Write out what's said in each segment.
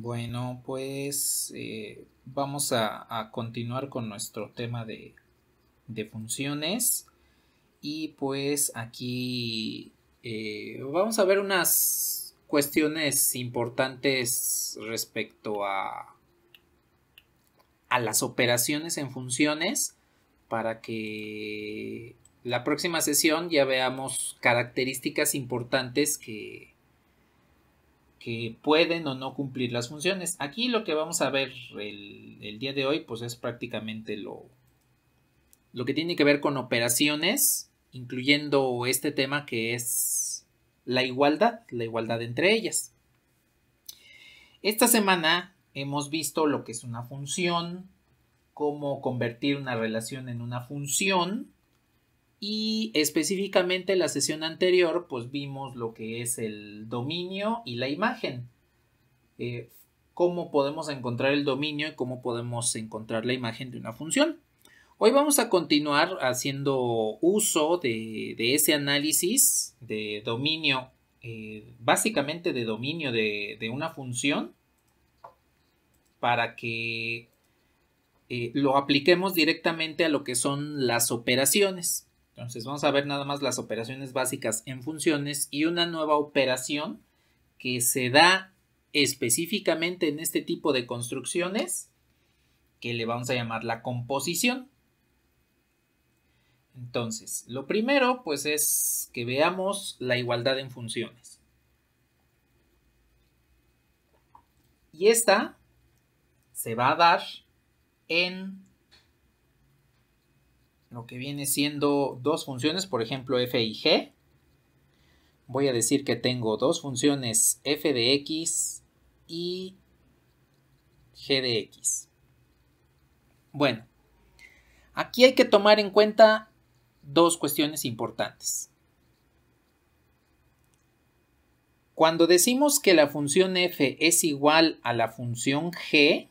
Bueno, pues eh, vamos a, continuar con nuestro tema de, funciones. Y pues aquí eh, vamos a ver unas cuestiones importantes respecto a, a las operaciones en funciones para que la próxima sesión ya veamos características importantes que, que pueden o no cumplir las funciones. Aquí lo que vamos a ver el, día de hoy, pues es prácticamente lo, lo que tiene que ver con operaciones, incluyendo este tema que es la igualdad, la igualdad entre ellas. Esta semana hemos visto lo que es una función, cómo convertir una relación en una función, y específicamente la sesión anterior, pues vimos lo que es el dominio y la imagen. Eh, cómo podemos encontrar el dominio y cómo podemos encontrar la imagen de una función. Hoy vamos a continuar haciendo uso de, ese análisis de dominio, eh, básicamente de dominio de, una función, para que eh, lo apliquemos directamente a lo que son las operaciones. Entonces vamos a ver nada más las operaciones básicas en funciones y una nueva operación que se da específicamente en este tipo de construcciones que le vamos a llamar la composición. Entonces, lo primero pues es que veamos la igualdad en funciones. Y esta se va a dar en lo que viene siendo dos funciones, por ejemplo, f y g. Voy a decir que tengo dos funciones f de x y g de x. Bueno, aquí hay que tomar en cuenta dos cuestiones importantes. Cuando decimos que la función f es igual a la función g,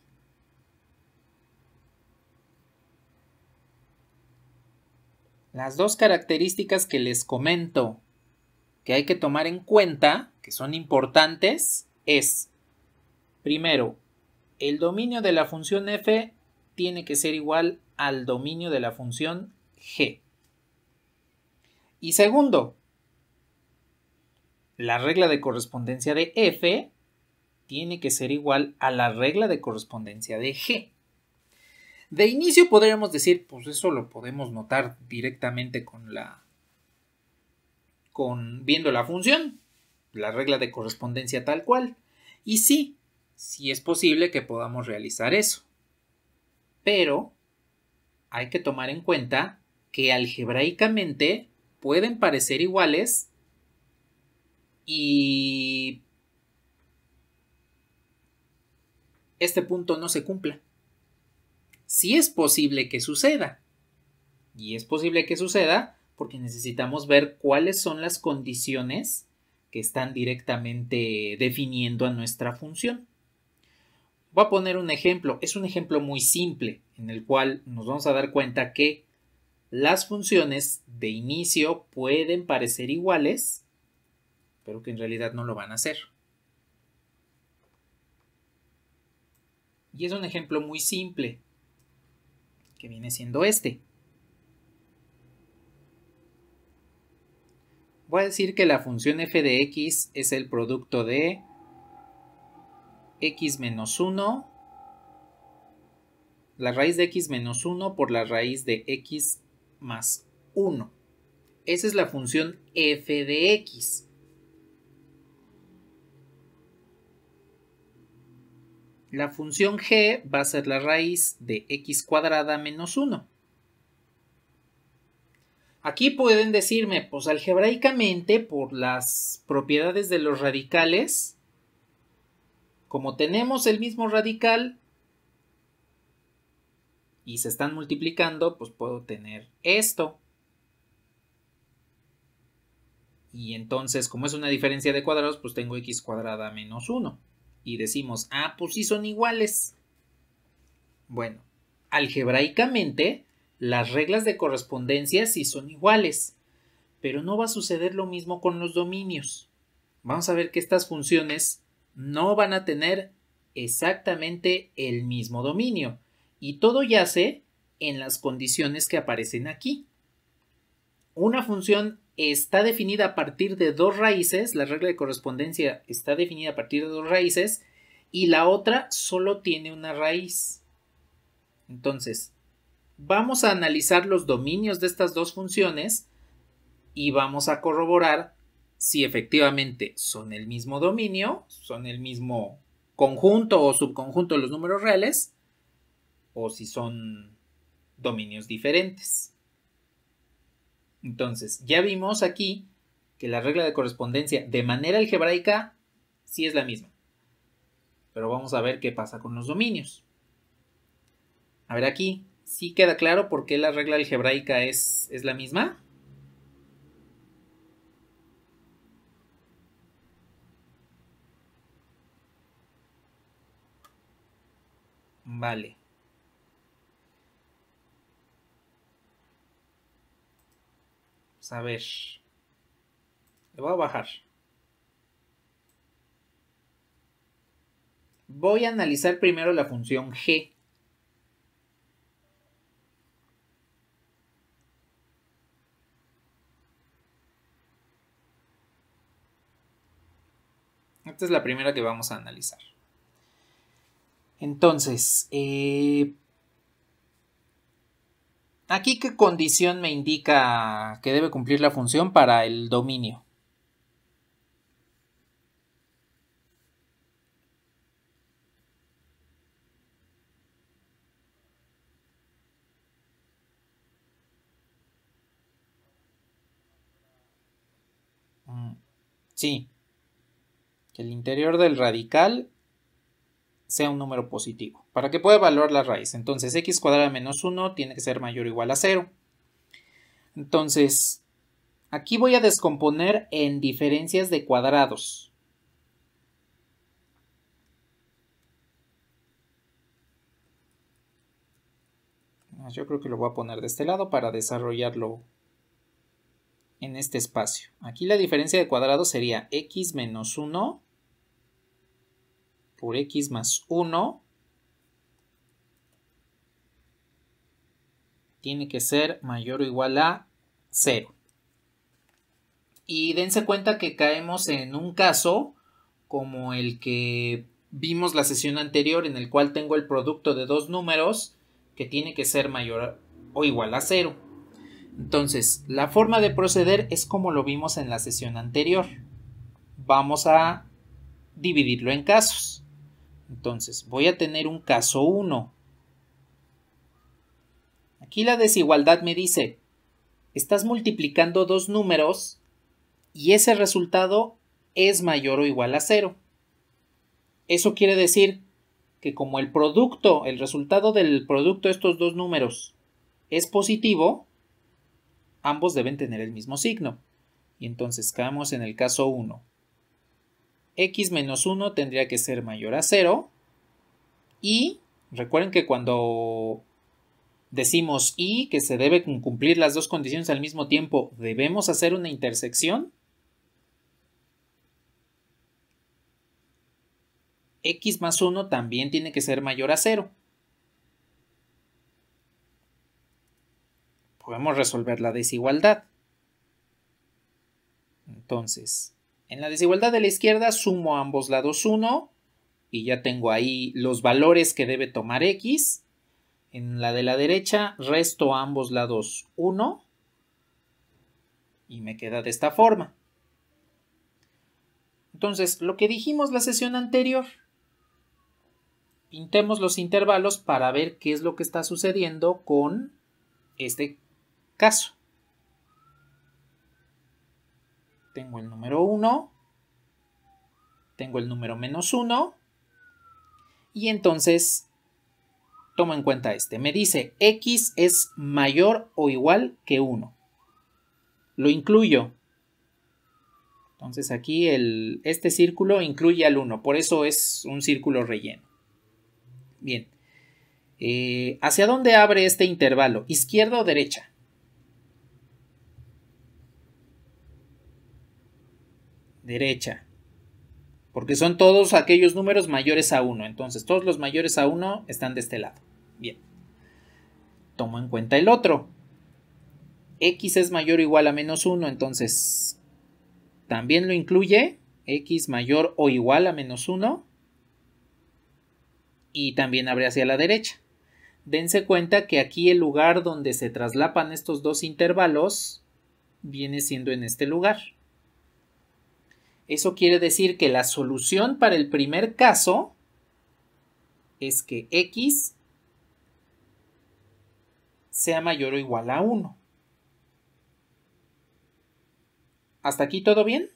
Las dos características que les comento que hay que tomar en cuenta, que son importantes, es, primero, el dominio de la función f tiene que ser igual al dominio de la función g. Y segundo, la regla de correspondencia de f tiene que ser igual a la regla de correspondencia de g. De inicio podríamos decir, pues eso lo podemos notar directamente con la... con viendo la función, la regla de correspondencia tal cual. Y sí, sí es posible que podamos realizar eso. Pero hay que tomar en cuenta que algebraicamente pueden parecer iguales y este punto no se cumpla. ...si es posible que suceda. Y es posible que suceda porque necesitamos ver cuáles son las condiciones que están directamente definiendo a nuestra función. Voy a poner un ejemplo, es un ejemplo muy simple en el cual nos vamos a dar cuenta que las funciones de inicio pueden parecer iguales, pero que en realidad no lo van a ser. Y es un ejemplo muy simple que viene siendo este. Voy a decir que la función f de x es el producto de x menos 1, la raíz de x menos 1 por la raíz de x más 1. Esa es la función f de x. La función g va a ser la raíz de x cuadrada menos 1. Aquí pueden decirme, pues algebraicamente, por las propiedades de los radicales, como tenemos el mismo radical y se están multiplicando, pues puedo tener esto. Y entonces, como es una diferencia de cuadrados, pues tengo x cuadrada menos 1 y decimos, ah, pues sí son iguales. Bueno, algebraicamente, las reglas de correspondencia sí son iguales, pero no va a suceder lo mismo con los dominios. Vamos a ver que estas funciones no van a tener exactamente el mismo dominio, y todo yace en las condiciones que aparecen aquí una función está definida a partir de dos raíces, la regla de correspondencia está definida a partir de dos raíces, y la otra solo tiene una raíz. Entonces, vamos a analizar los dominios de estas dos funciones y vamos a corroborar si efectivamente son el mismo dominio, son el mismo conjunto o subconjunto de los números reales, o si son dominios diferentes. Entonces, ya vimos aquí que la regla de correspondencia de manera algebraica sí es la misma. Pero vamos a ver qué pasa con los dominios. A ver aquí, ¿sí queda claro por qué la regla algebraica es, es la misma? Vale. a ver. Le voy a bajar. Voy a analizar primero la función g. Esta es la primera que vamos a analizar. Entonces, eh, ¿Aquí qué condición me indica que debe cumplir la función para el dominio? Mm, sí. Que el interior del radical sea un número positivo. Para que pueda evaluar la raíz. Entonces x cuadrada menos 1 tiene que ser mayor o igual a 0. Entonces, aquí voy a descomponer en diferencias de cuadrados. Ah, yo creo que lo voy a poner de este lado para desarrollarlo en este espacio. Aquí la diferencia de cuadrados sería x menos 1 por x más 1 tiene que ser mayor o igual a 0. Y dense cuenta que caemos en un caso como el que vimos la sesión anterior en el cual tengo el producto de dos números que tiene que ser mayor o igual a 0. Entonces, la forma de proceder es como lo vimos en la sesión anterior. Vamos a dividirlo en casos. Entonces, voy a tener un caso 1. Aquí la desigualdad me dice, estás multiplicando dos números y ese resultado es mayor o igual a 0. Eso quiere decir que como el producto, el resultado del producto de estos dos números es positivo, ambos deben tener el mismo signo. Y entonces caemos en el caso 1 x menos 1 tendría que ser mayor a 0. Y recuerden que cuando decimos y que se deben cumplir las dos condiciones al mismo tiempo, debemos hacer una intersección. x más 1 también tiene que ser mayor a 0. Podemos resolver la desigualdad. Entonces, en la desigualdad de la izquierda sumo a ambos lados 1 y ya tengo ahí los valores que debe tomar x. En la de la derecha resto a ambos lados 1 y me queda de esta forma. Entonces, lo que dijimos la sesión anterior, pintemos los intervalos para ver qué es lo que está sucediendo con este caso. Tengo el número 1, tengo el número menos 1 y entonces tomo en cuenta este. Me dice x es mayor o igual que 1. Lo incluyo. Entonces aquí el, este círculo incluye al 1, por eso es un círculo relleno. Bien. Eh, ¿Hacia dónde abre este intervalo? ¿Izquierda o derecha? derecha. Porque son todos aquellos números mayores a 1. Entonces, todos los mayores a 1 están de este lado. Bien. Tomo en cuenta el otro. X es mayor o igual a menos 1. Entonces, también lo incluye. X mayor o igual a menos 1. Y también abre hacia la derecha. Dense cuenta que aquí el lugar donde se traslapan estos dos intervalos viene siendo en este lugar. Eso quiere decir que la solución para el primer caso es que x sea mayor o igual a 1. ¿Hasta aquí todo bien?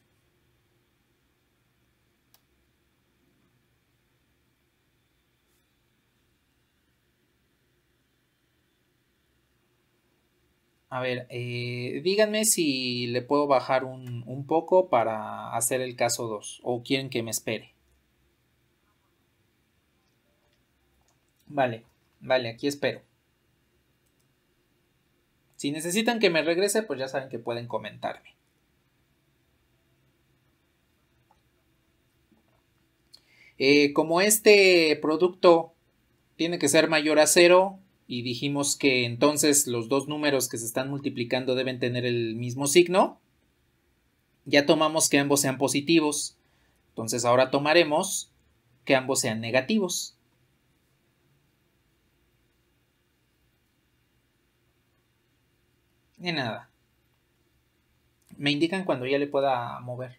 A ver, eh, díganme si le puedo bajar un, poco para hacer el caso 2 o quieren que me espere. Vale, vale, aquí espero. Si necesitan que me regrese, pues ya saben que pueden comentarme. Eh, como este producto tiene que ser mayor a cero, y dijimos que entonces los dos números que se están multiplicando deben tener el mismo signo, ya tomamos que ambos sean positivos. Entonces ahora tomaremos que ambos sean negativos. Y nada. Me indican cuando ya le pueda mover.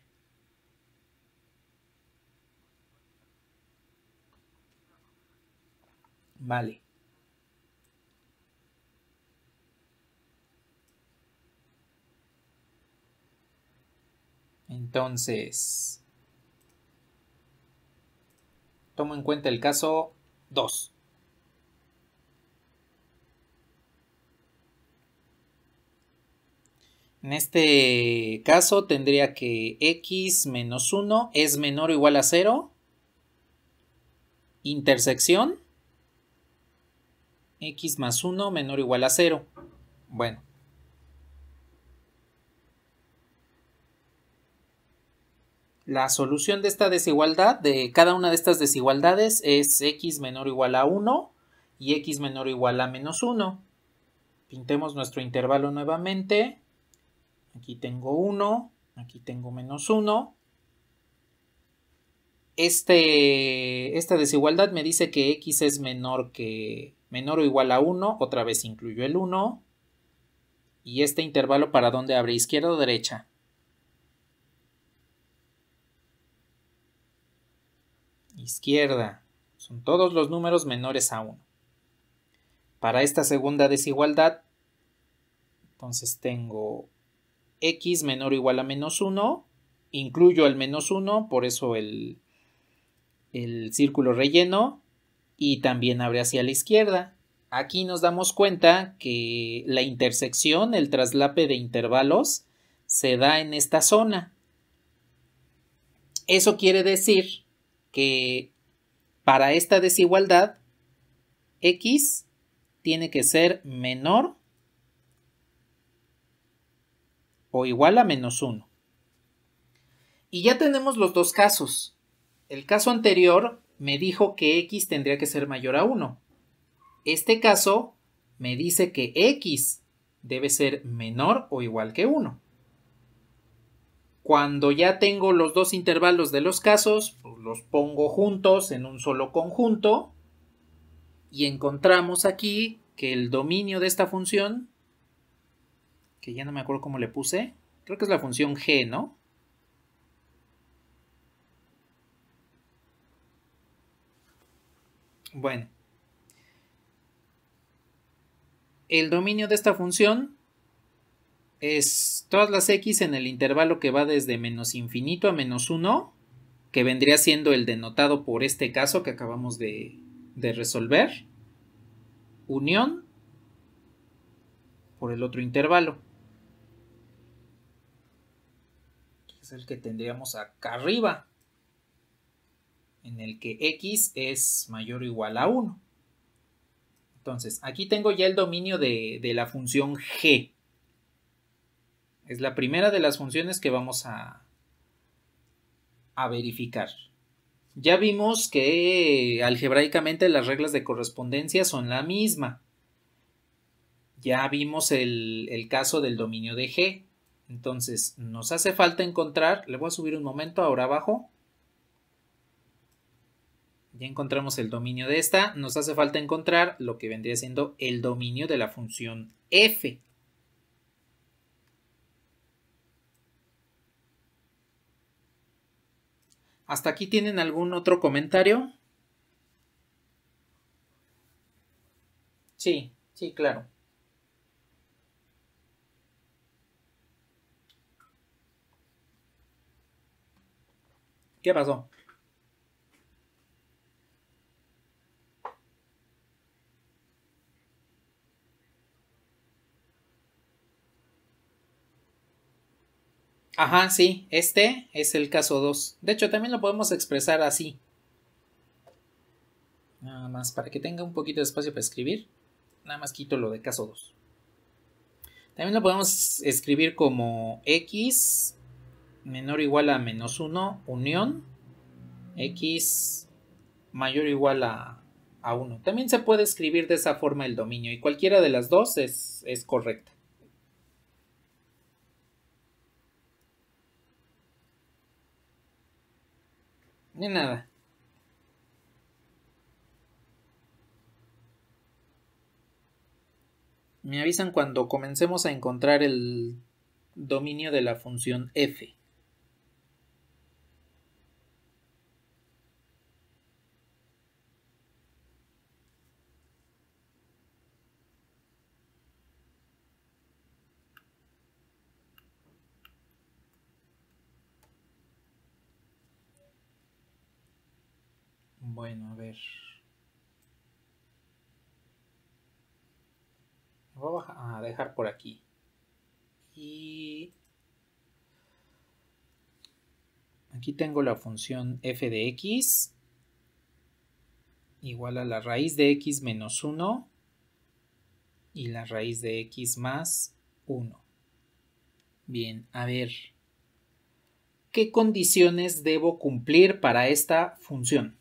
Vale. Entonces, tomo en cuenta el caso 2. En este caso tendría que x menos 1 es menor o igual a 0. Intersección. x más 1 menor o igual a 0. Bueno, La solución de esta desigualdad, de cada una de estas desigualdades, es x menor o igual a 1 y x menor o igual a menos 1. Pintemos nuestro intervalo nuevamente. Aquí tengo 1, aquí tengo menos 1. Este, esta desigualdad me dice que x es menor que menor o igual a 1, otra vez incluyo el 1. Y este intervalo para dónde abre, izquierda o derecha, izquierda. Son todos los números menores a 1. Para esta segunda desigualdad, entonces tengo x menor o igual a menos 1. Incluyo el menos 1, por eso el, el círculo relleno. Y también abre hacia la izquierda. Aquí nos damos cuenta que la intersección, el traslape de intervalos, se da en esta zona. Eso quiere decir que para esta desigualdad x tiene que ser menor o igual a menos 1. Y ya tenemos los dos casos. El caso anterior me dijo que x tendría que ser mayor a 1. Este caso me dice que x debe ser menor o igual que 1. Cuando ya tengo los dos intervalos de los casos, los pongo juntos en un solo conjunto y encontramos aquí que el dominio de esta función, que ya no me acuerdo cómo le puse, creo que es la función g, ¿no? Bueno, el dominio de esta función es todas las x en el intervalo que va desde menos infinito a menos 1, que vendría siendo el denotado por este caso que acabamos de, resolver, unión por el otro intervalo. Que es el que tendríamos acá arriba, en el que x es mayor o igual a 1. Entonces, aquí tengo ya el dominio de, de la función g. Es la primera de las funciones que vamos a, a verificar. Ya vimos que algebraicamente las reglas de correspondencia son la misma. Ya vimos el, el, caso del dominio de G. Entonces, nos hace falta encontrar, le voy a subir un momento ahora abajo. Ya encontramos el dominio de esta. Nos hace falta encontrar lo que vendría siendo el dominio de la función f. ¿Hasta aquí tienen algún otro comentario? Sí, sí, claro. ¿Qué pasó? Ajá, sí, este es el caso 2. De hecho, también lo podemos expresar así. Nada más para que tenga un poquito de espacio para escribir. Nada más quito lo de caso 2. También lo podemos escribir como x menor o igual a menos 1 unión x mayor o igual a, a 1. También se puede escribir de esa forma el dominio y cualquiera de las dos es, es correcta. ni nada. Me avisan cuando comencemos a encontrar el dominio de la función f. por aquí. Y aquí tengo la función f de x igual a la raíz de x menos 1 y la raíz de x más 1. Bien, a ver, ¿qué condiciones debo cumplir para esta función?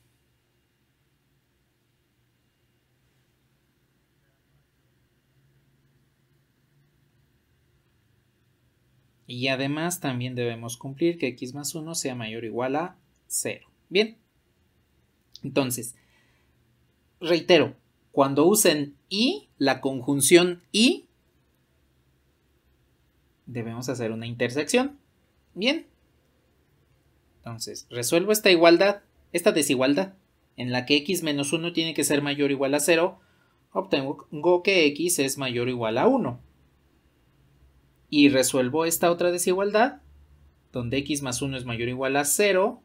Y además también debemos cumplir que x más 1 sea mayor o igual a 0. Bien. Entonces, reitero, cuando usen y, la conjunción y, debemos hacer una intersección. Bien. Entonces, resuelvo esta igualdad, esta desigualdad, en la que x menos 1 tiene que ser mayor o igual a 0, obtengo que x es mayor o igual a 1 y resuelvo esta otra desigualdad, donde x más 1 es mayor o igual a 0,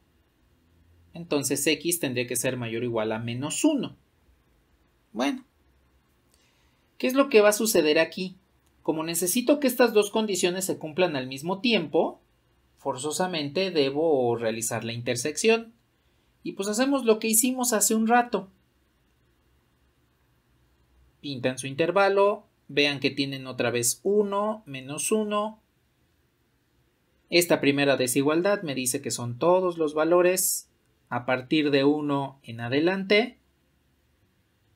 entonces x tendría que ser mayor o igual a menos 1. Bueno, ¿qué es lo que va a suceder aquí? Como necesito que estas dos condiciones se cumplan al mismo tiempo, forzosamente debo realizar la intersección. Y pues hacemos lo que hicimos hace un rato. en su intervalo, Vean que tienen otra vez 1, menos 1. Esta primera desigualdad me dice que son todos los valores a partir de 1 en adelante.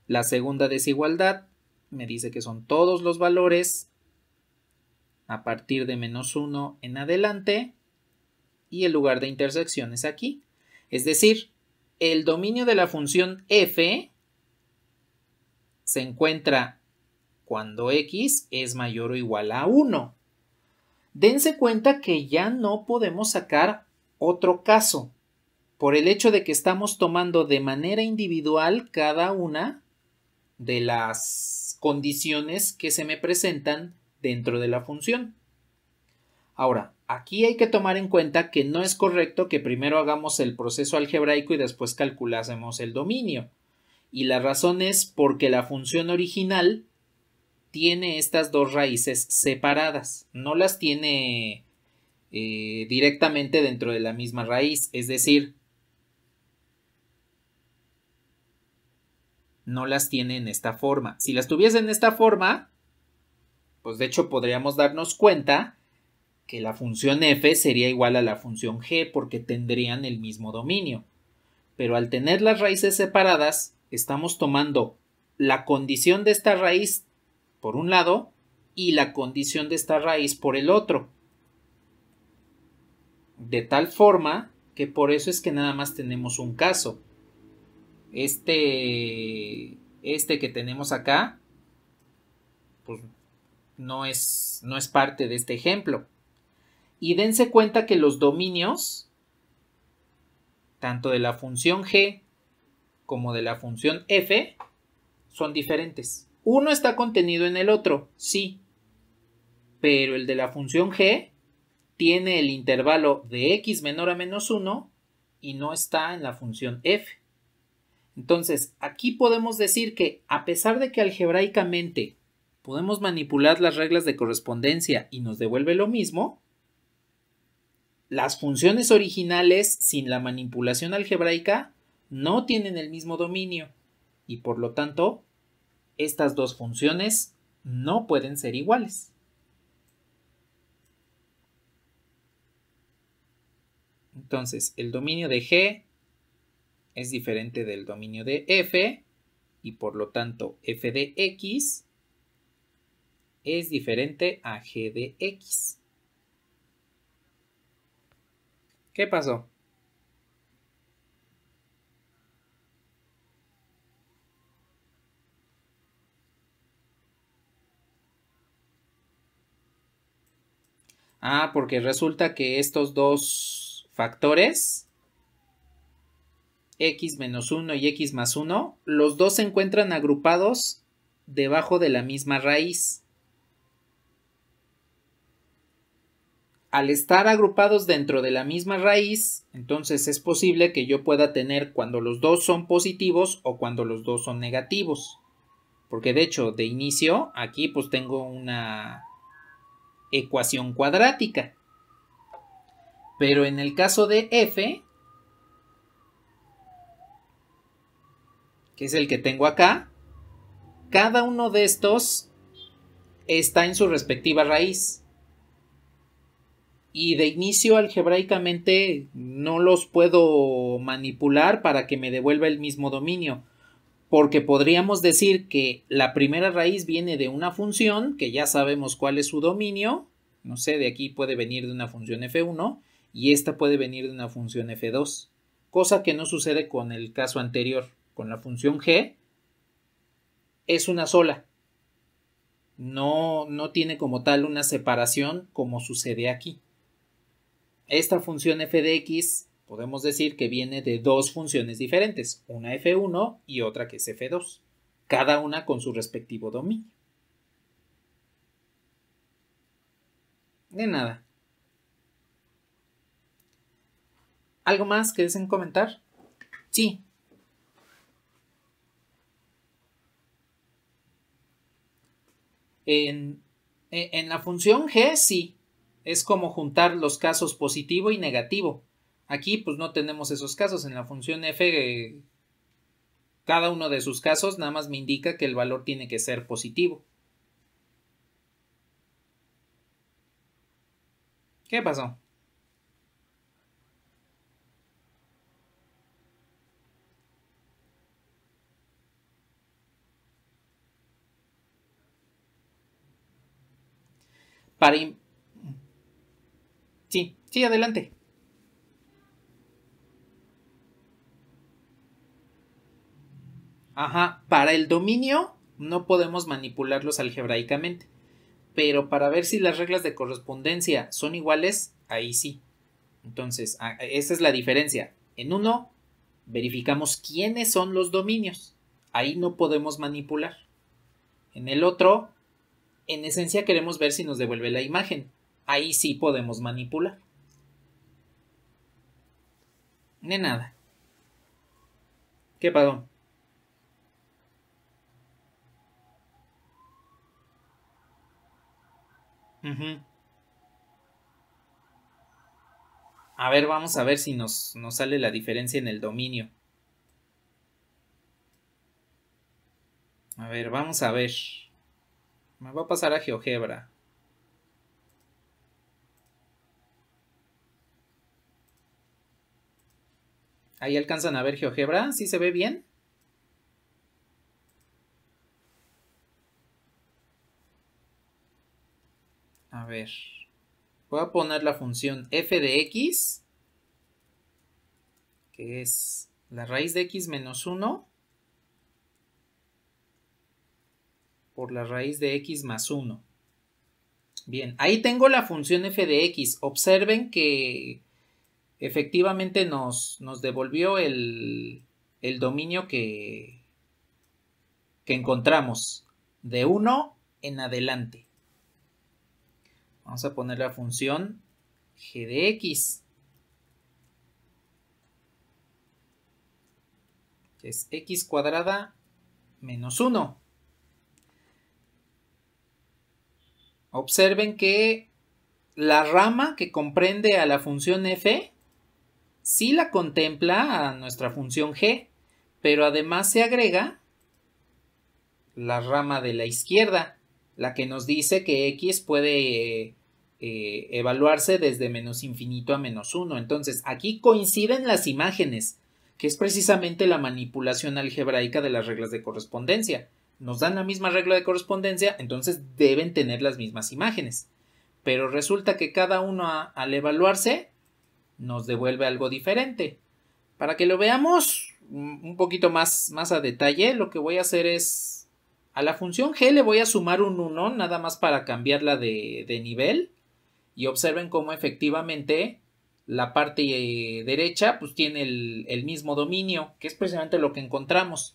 La segunda desigualdad me dice que son todos los valores a partir de menos 1 en adelante. Y el lugar de intersección es aquí. Es decir, el dominio de la función f se encuentra cuando x es mayor o igual a 1. Dense cuenta que ya no podemos sacar otro caso. Por el hecho de que estamos tomando de manera individual cada una de las condiciones que se me presentan dentro de la función. Ahora, aquí hay que tomar en cuenta que no es correcto que primero hagamos el proceso algebraico y después calculásemos el dominio. Y la razón es porque la función original tiene estas dos raíces separadas, no las tiene eh, directamente dentro de la misma raíz, es decir, no las tiene en esta forma. Si las tuviese en esta forma, pues de hecho podríamos darnos cuenta que la función f sería igual a la función g porque tendrían el mismo dominio. Pero al tener las raíces separadas, estamos tomando la condición de esta raíz por un lado y la condición de esta raíz por el otro. De tal forma que por eso es que nada más tenemos un caso. Este, este que tenemos acá, pues, no es, no es parte de este ejemplo. Y dense cuenta que los dominios, tanto de la función g como de la función f, son diferentes. Uno está contenido en el otro, sí, pero el de la función g tiene el intervalo de x menor a menos 1 y no está en la función f. Entonces, aquí podemos decir que a pesar de que algebraicamente podemos manipular las reglas de correspondencia y nos devuelve lo mismo, las funciones originales sin la manipulación algebraica no tienen el mismo dominio y por lo tanto estas dos funciones no pueden ser iguales. Entonces, el dominio de G es diferente del dominio de F y por lo tanto F de X es diferente a G de X. ¿Qué pasó? Ah, porque resulta que estos dos factores, x menos 1 y x más 1, los dos se encuentran agrupados debajo de la misma raíz. Al estar agrupados dentro de la misma raíz, entonces es posible que yo pueda tener cuando los dos son positivos o cuando los dos son negativos. Porque de hecho, de inicio, aquí pues tengo una ecuación cuadrática. Pero en el caso de f, que es el que tengo acá, cada uno de estos está en su respectiva raíz. Y de inicio algebraicamente no los puedo manipular para que me devuelva el mismo dominio porque podríamos decir que la primera raíz viene de una función, que ya sabemos cuál es su dominio, no sé, de aquí puede venir de una función f1 y esta puede venir de una función f2, cosa que no sucede con el caso anterior, con la función g es una sola. No, no tiene como tal una separación como sucede aquí. Esta función f de x podemos decir que viene de dos funciones diferentes, una f1 y otra que es f2, cada una con su respectivo dominio. De nada. ¿Algo más que deseen comentar? Sí. En, e, en la función g, sí. Es como juntar los casos positivo y negativo Aquí pues no tenemos esos casos. En la función f, eh, cada uno de sus casos nada más me indica que el valor tiene que ser positivo. ¿Qué pasó? Para... Sí, sí, adelante. Ajá, para el dominio no podemos manipularlos algebraicamente, pero para ver si las reglas de correspondencia son iguales, ahí sí. Entonces, esa es la diferencia. En uno, verificamos quiénes son los dominios. Ahí no podemos manipular. En el otro, en esencia queremos ver si nos devuelve la imagen. Ahí sí podemos manipular. De nada. ¿Qué pasó? A ver, vamos a ver si nos, nos sale la diferencia en el dominio. A ver, vamos a ver. Me va a pasar a GeoGebra. Ahí alcanzan a ver GeoGebra, ¿sí se ve bien? ver. Voy a poner la función f de x, que es la raíz de x menos 1 por la raíz de x más 1. Bien, ahí tengo la función f de x. Observen que efectivamente nos, nos devolvió el, el dominio que, que encontramos de 1 en adelante. Vamos a poner la función g de x. Que es x cuadrada menos 1. Observen que la rama que comprende a la función f sí la contempla a nuestra función g, pero además se agrega la rama de la izquierda, la que nos dice que x puede eh, evaluarse desde menos infinito a menos 1. Entonces, aquí coinciden las imágenes, que es precisamente la manipulación algebraica de las reglas de correspondencia. Nos dan la misma regla de correspondencia, entonces deben tener las mismas imágenes. Pero resulta que cada uno al evaluarse nos devuelve algo diferente. Para que lo veamos un poquito más, más a detalle, lo que voy a hacer es a la función g le voy a sumar un 1 nada más para cambiarla de, de nivel y observen cómo efectivamente la parte eh, derecha pues tiene el, mismo dominio, que es precisamente lo que encontramos.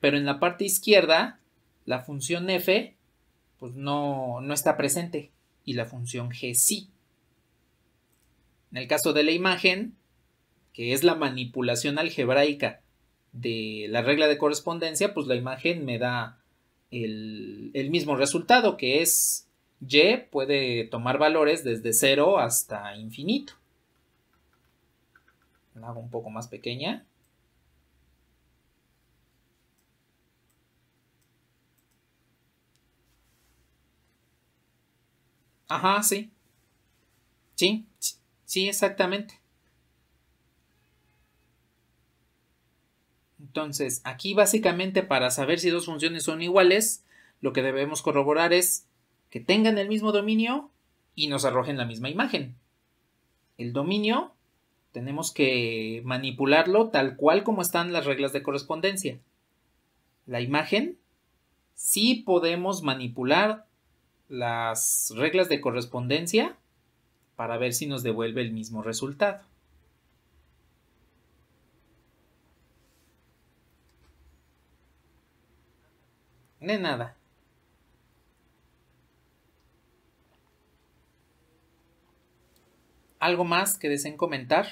Pero en la parte izquierda, la función f pues no, no está presente y la función g sí. En el caso de la imagen, que es la manipulación algebraica de la regla de correspondencia, pues la imagen me da el mismo resultado, que es y puede tomar valores desde 0 hasta infinito. La hago un poco más pequeña. Ajá, sí. Sí, sí, exactamente. Entonces, aquí básicamente para saber si dos funciones son iguales, lo que debemos corroborar es que tengan el mismo dominio y nos arrojen la misma imagen. El dominio tenemos que manipularlo tal cual como están las reglas de correspondencia. La imagen sí podemos manipular las reglas de correspondencia para ver si nos devuelve el mismo resultado. De nada. ¿Algo más que deseen comentar?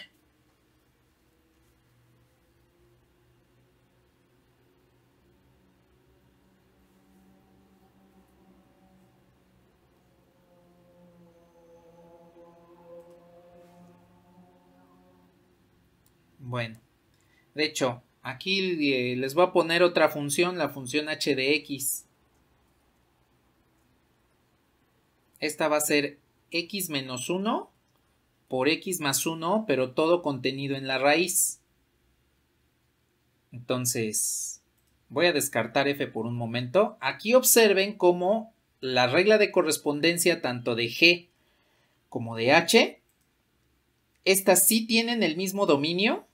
Bueno, de hecho, aquí eh, les voy a poner otra función, la función h de x. Esta va a ser x menos 1 por x más 1, pero todo contenido en la raíz. Entonces, voy a descartar f por un momento. Aquí observen cómo la regla de correspondencia tanto de g como de h, estas sí tienen el mismo dominio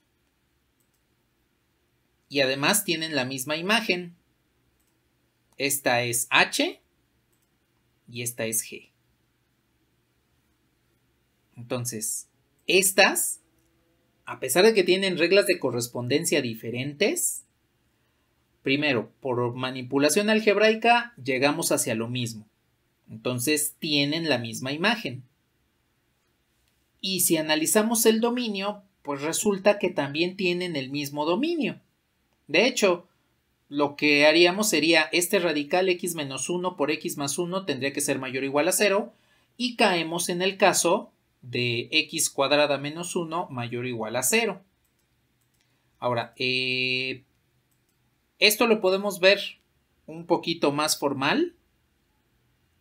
y además tienen la misma imagen. Esta es h y esta es g. Entonces, estas, a pesar de que tienen reglas de correspondencia diferentes, primero, por manipulación algebraica llegamos hacia lo mismo. Entonces, tienen la misma imagen. Y si analizamos el dominio, pues resulta que también tienen el mismo dominio. De hecho, lo que haríamos sería este radical x menos 1 por x más 1 tendría que ser mayor o igual a 0 y caemos en el caso de x cuadrada menos 1 mayor o igual a 0. Ahora, eh, esto lo podemos ver un poquito más formal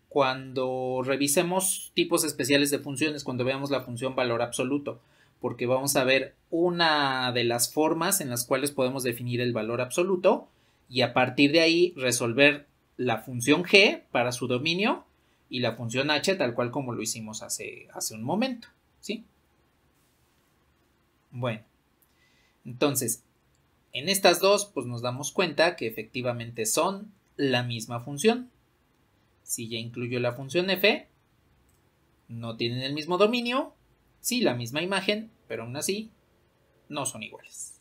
cuando revisemos tipos especiales de funciones, cuando veamos la función valor absoluto, porque vamos a ver una de las formas en las cuales podemos definir el valor absoluto y a partir de ahí resolver la función g para su dominio y la función h tal cual como lo hicimos hace, hace un momento, ¿sí? Bueno, entonces, en estas dos, pues nos damos cuenta que efectivamente son la misma función. Si ya incluyo la función f, no tienen el mismo dominio, sí, la misma imagen, pero aún así no son iguales.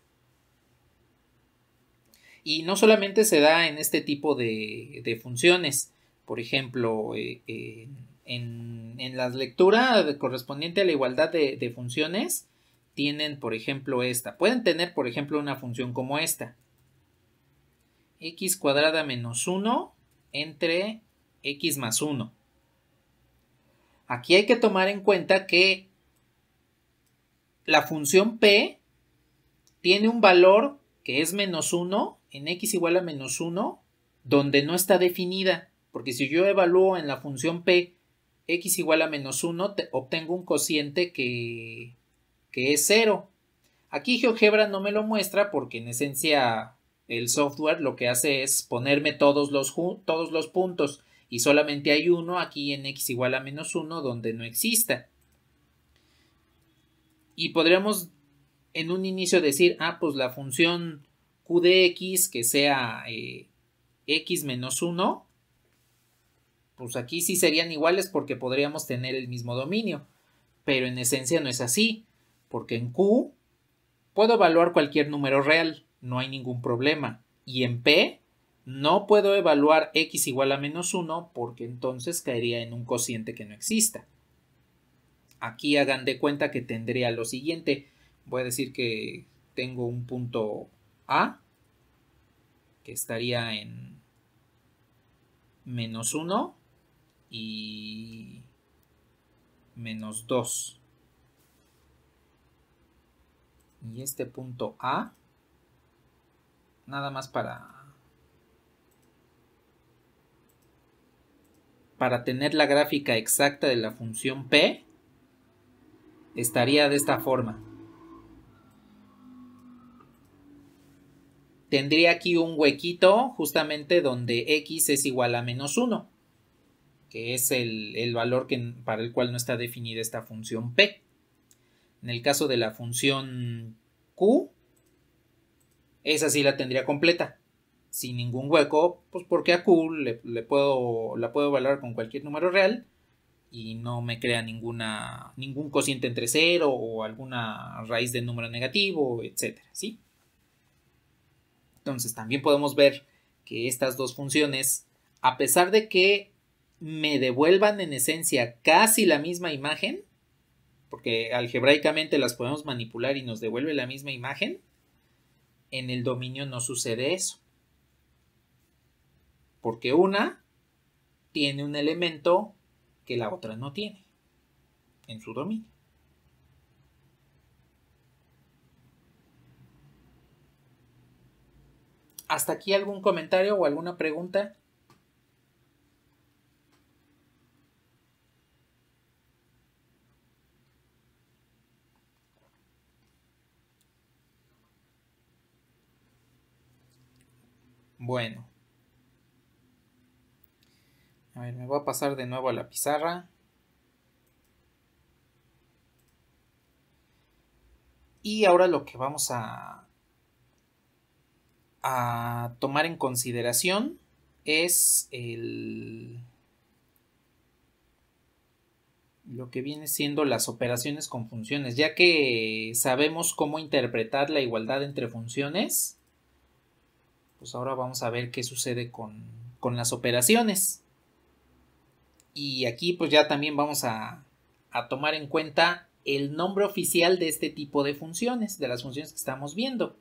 Y no solamente se da en este tipo de, de funciones, por ejemplo, eh, eh, en, las lecturas correspondiente a la igualdad de, de, funciones, tienen, por ejemplo, esta. Pueden tener, por ejemplo, una función como esta. x cuadrada menos 1 entre x más 1. Aquí hay que tomar en cuenta que la función p tiene un valor que es menos 1 en x igual a menos 1 donde no está definida porque si yo evalúo en la función p x igual a menos 1, obtengo un cociente que, es 0. Aquí GeoGebra no me lo muestra porque en esencia el software lo que hace es ponerme todos los, todos los puntos y solamente hay uno aquí en x igual a menos 1 donde no exista. Y podríamos en un inicio decir, ah, pues la función q de x que sea eh, x menos 1 pues aquí sí serían iguales porque podríamos tener el mismo dominio, pero en esencia no es así, porque en Q puedo evaluar cualquier número real, no hay ningún problema, y en P no puedo evaluar x igual a menos 1 porque entonces caería en un cociente que no exista. Aquí hagan de cuenta que tendría lo siguiente, voy a decir que tengo un punto A que estaría en menos 1 y menos 2. Y este punto A, nada más para para tener la gráfica exacta de la función P, estaría de esta forma. Tendría aquí un huequito justamente donde x es igual a menos 1 que es el, valor que, para el cual no está definida esta función p. En el caso de la función q, esa sí la tendría completa, sin ningún hueco, pues porque a q le, puedo, la puedo evaluar con cualquier número real y no me crea ninguna, ningún cociente entre cero o alguna raíz de número negativo, etc. ¿sí? Entonces también podemos ver que estas dos funciones, a pesar de que me devuelvan en esencia casi la misma imagen, porque algebraicamente las podemos manipular y nos devuelve la misma imagen, en el dominio no sucede eso. Porque una tiene un elemento que la otra no tiene en su dominio. ¿Hasta aquí algún comentario o alguna pregunta? Bueno. A ver, me voy a pasar de nuevo a la pizarra. Y ahora lo que vamos a, tomar en consideración es el, lo que viene siendo las operaciones con funciones, ya que sabemos cómo interpretar la igualdad entre funciones pues ahora vamos a ver qué sucede con, las operaciones. Y aquí pues ya también vamos a, a tomar en cuenta el nombre oficial de este tipo de funciones, de las funciones que estamos viendo.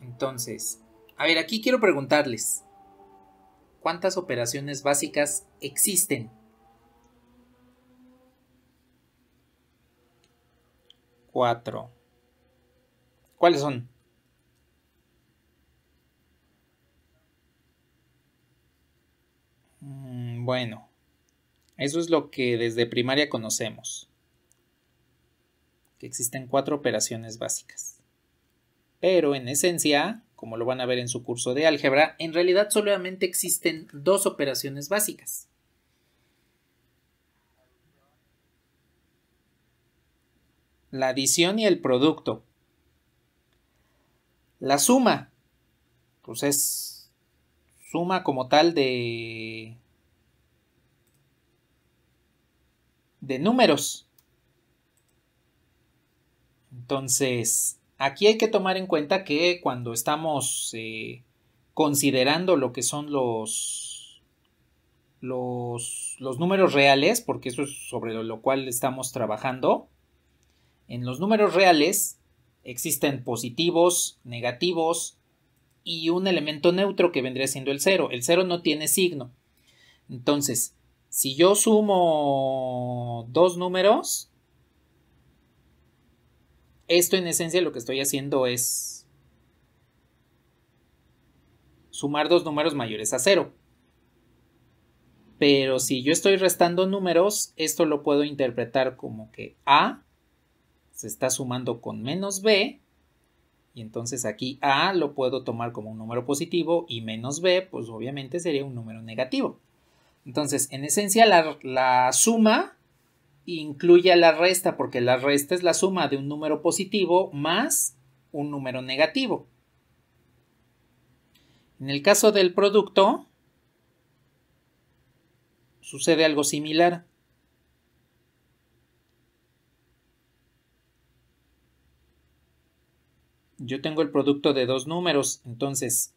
Entonces, a ver, aquí quiero preguntarles, ¿cuántas operaciones básicas existen? Cuatro. ¿Cuáles son? Mm, bueno, eso es lo que desde primaria conocemos, que existen cuatro operaciones básicas. Pero en esencia, como lo van a ver en su curso de álgebra, en realidad solamente existen dos operaciones básicas. La adición y el producto. La suma, pues es suma como tal de, de números. Entonces, aquí hay que tomar en cuenta que cuando estamos eh, considerando lo que son los, los números reales, porque eso es sobre lo cual estamos trabajando, en los números reales Existen positivos, negativos y un elemento neutro que vendría siendo el cero. El cero no tiene signo. Entonces, si yo sumo dos números, esto en esencia lo que estoy haciendo es sumar dos números mayores a cero. Pero si yo estoy restando números, esto lo puedo interpretar como que A se está sumando con menos b, y entonces aquí a lo puedo tomar como un número positivo y menos b, pues obviamente sería un número negativo. Entonces, en esencia, la, suma incluye a la resta, porque la resta es la suma de un número positivo más un número negativo. En el caso del producto, sucede algo similar. yo tengo el producto de dos números, entonces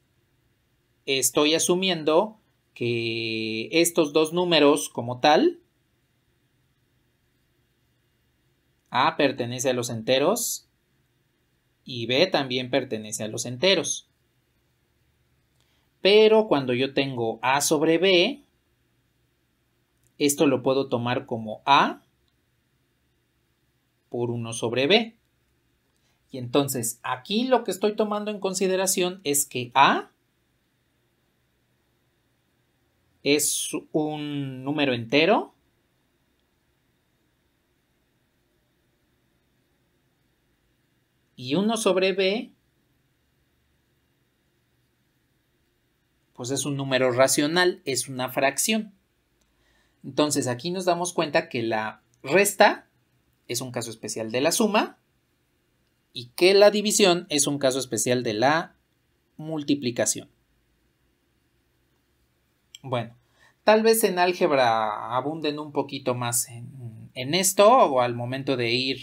estoy asumiendo que estos dos números como tal, A pertenece a los enteros y B también pertenece a los enteros. Pero cuando yo tengo A sobre B, esto lo puedo tomar como A por 1 sobre B. Y entonces aquí lo que estoy tomando en consideración es que A es un número entero. Y 1 sobre B, pues es un número racional, es una fracción. Entonces aquí nos damos cuenta que la resta es un caso especial de la suma y que la división es un caso especial de la multiplicación. Bueno, tal vez en álgebra abunden un poquito más en, esto o al momento de ir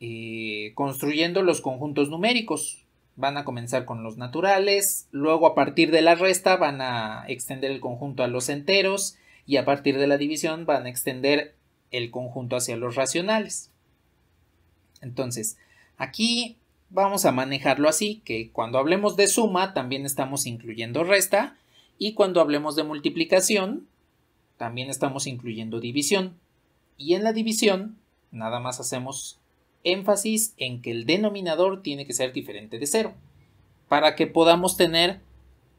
eh, construyendo los conjuntos numéricos. Van a comenzar con los naturales, luego a partir de la resta van a extender el conjunto a los enteros y a partir de la división van a extender el conjunto hacia los racionales. Entonces, Aquí vamos a manejarlo así, que cuando hablemos de suma también estamos incluyendo resta y cuando hablemos de multiplicación también estamos incluyendo división. Y en la división nada más hacemos énfasis en que el denominador tiene que ser diferente de cero para que podamos tener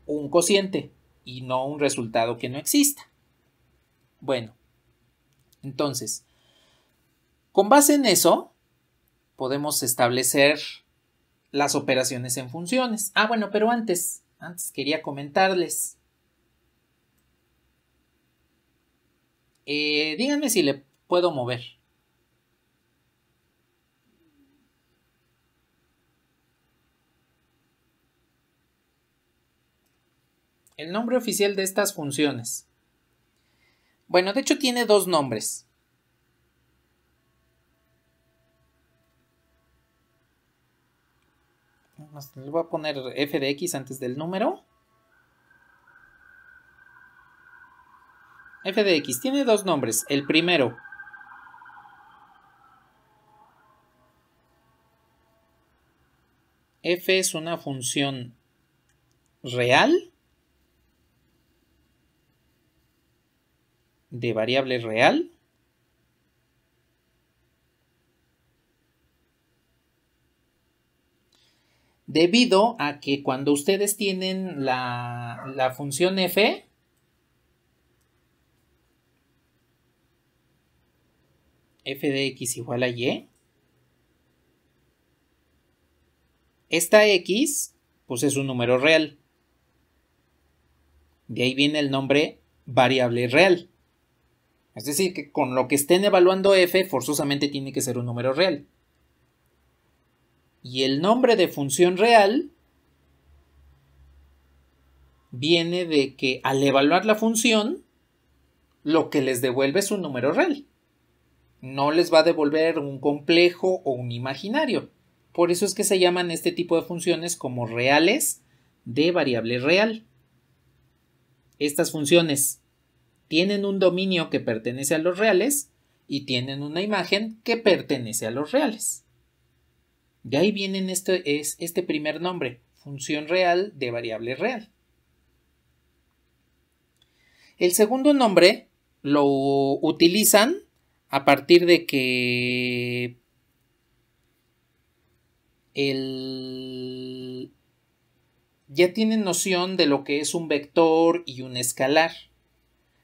un cociente y no un resultado que no exista. Bueno, entonces, con base en eso, podemos establecer las operaciones en funciones. Ah, bueno, pero antes, antes quería comentarles. Eh, díganme si le puedo mover. El nombre oficial de estas funciones. Bueno, de hecho tiene dos nombres. le voy a poner f de x antes del número. f de x tiene dos nombres. El primero f es una función real de variable real Debido a que cuando ustedes tienen la, función f, f de x igual a y, esta x pues es un número real. De ahí viene el nombre variable real. Es decir, que con lo que estén evaluando f forzosamente tiene que ser un número real. Y el nombre de función real viene de que al evaluar la función, lo que les devuelve es un número real. No les va a devolver un complejo o un imaginario. Por eso es que se llaman este tipo de funciones como reales de variable real. Estas funciones tienen un dominio que pertenece a los reales y tienen una imagen que pertenece a los reales. De ahí viene este, es este primer nombre, función real de variable real. El segundo nombre lo utilizan a partir de que ya tienen noción de lo que es un vector y un escalar.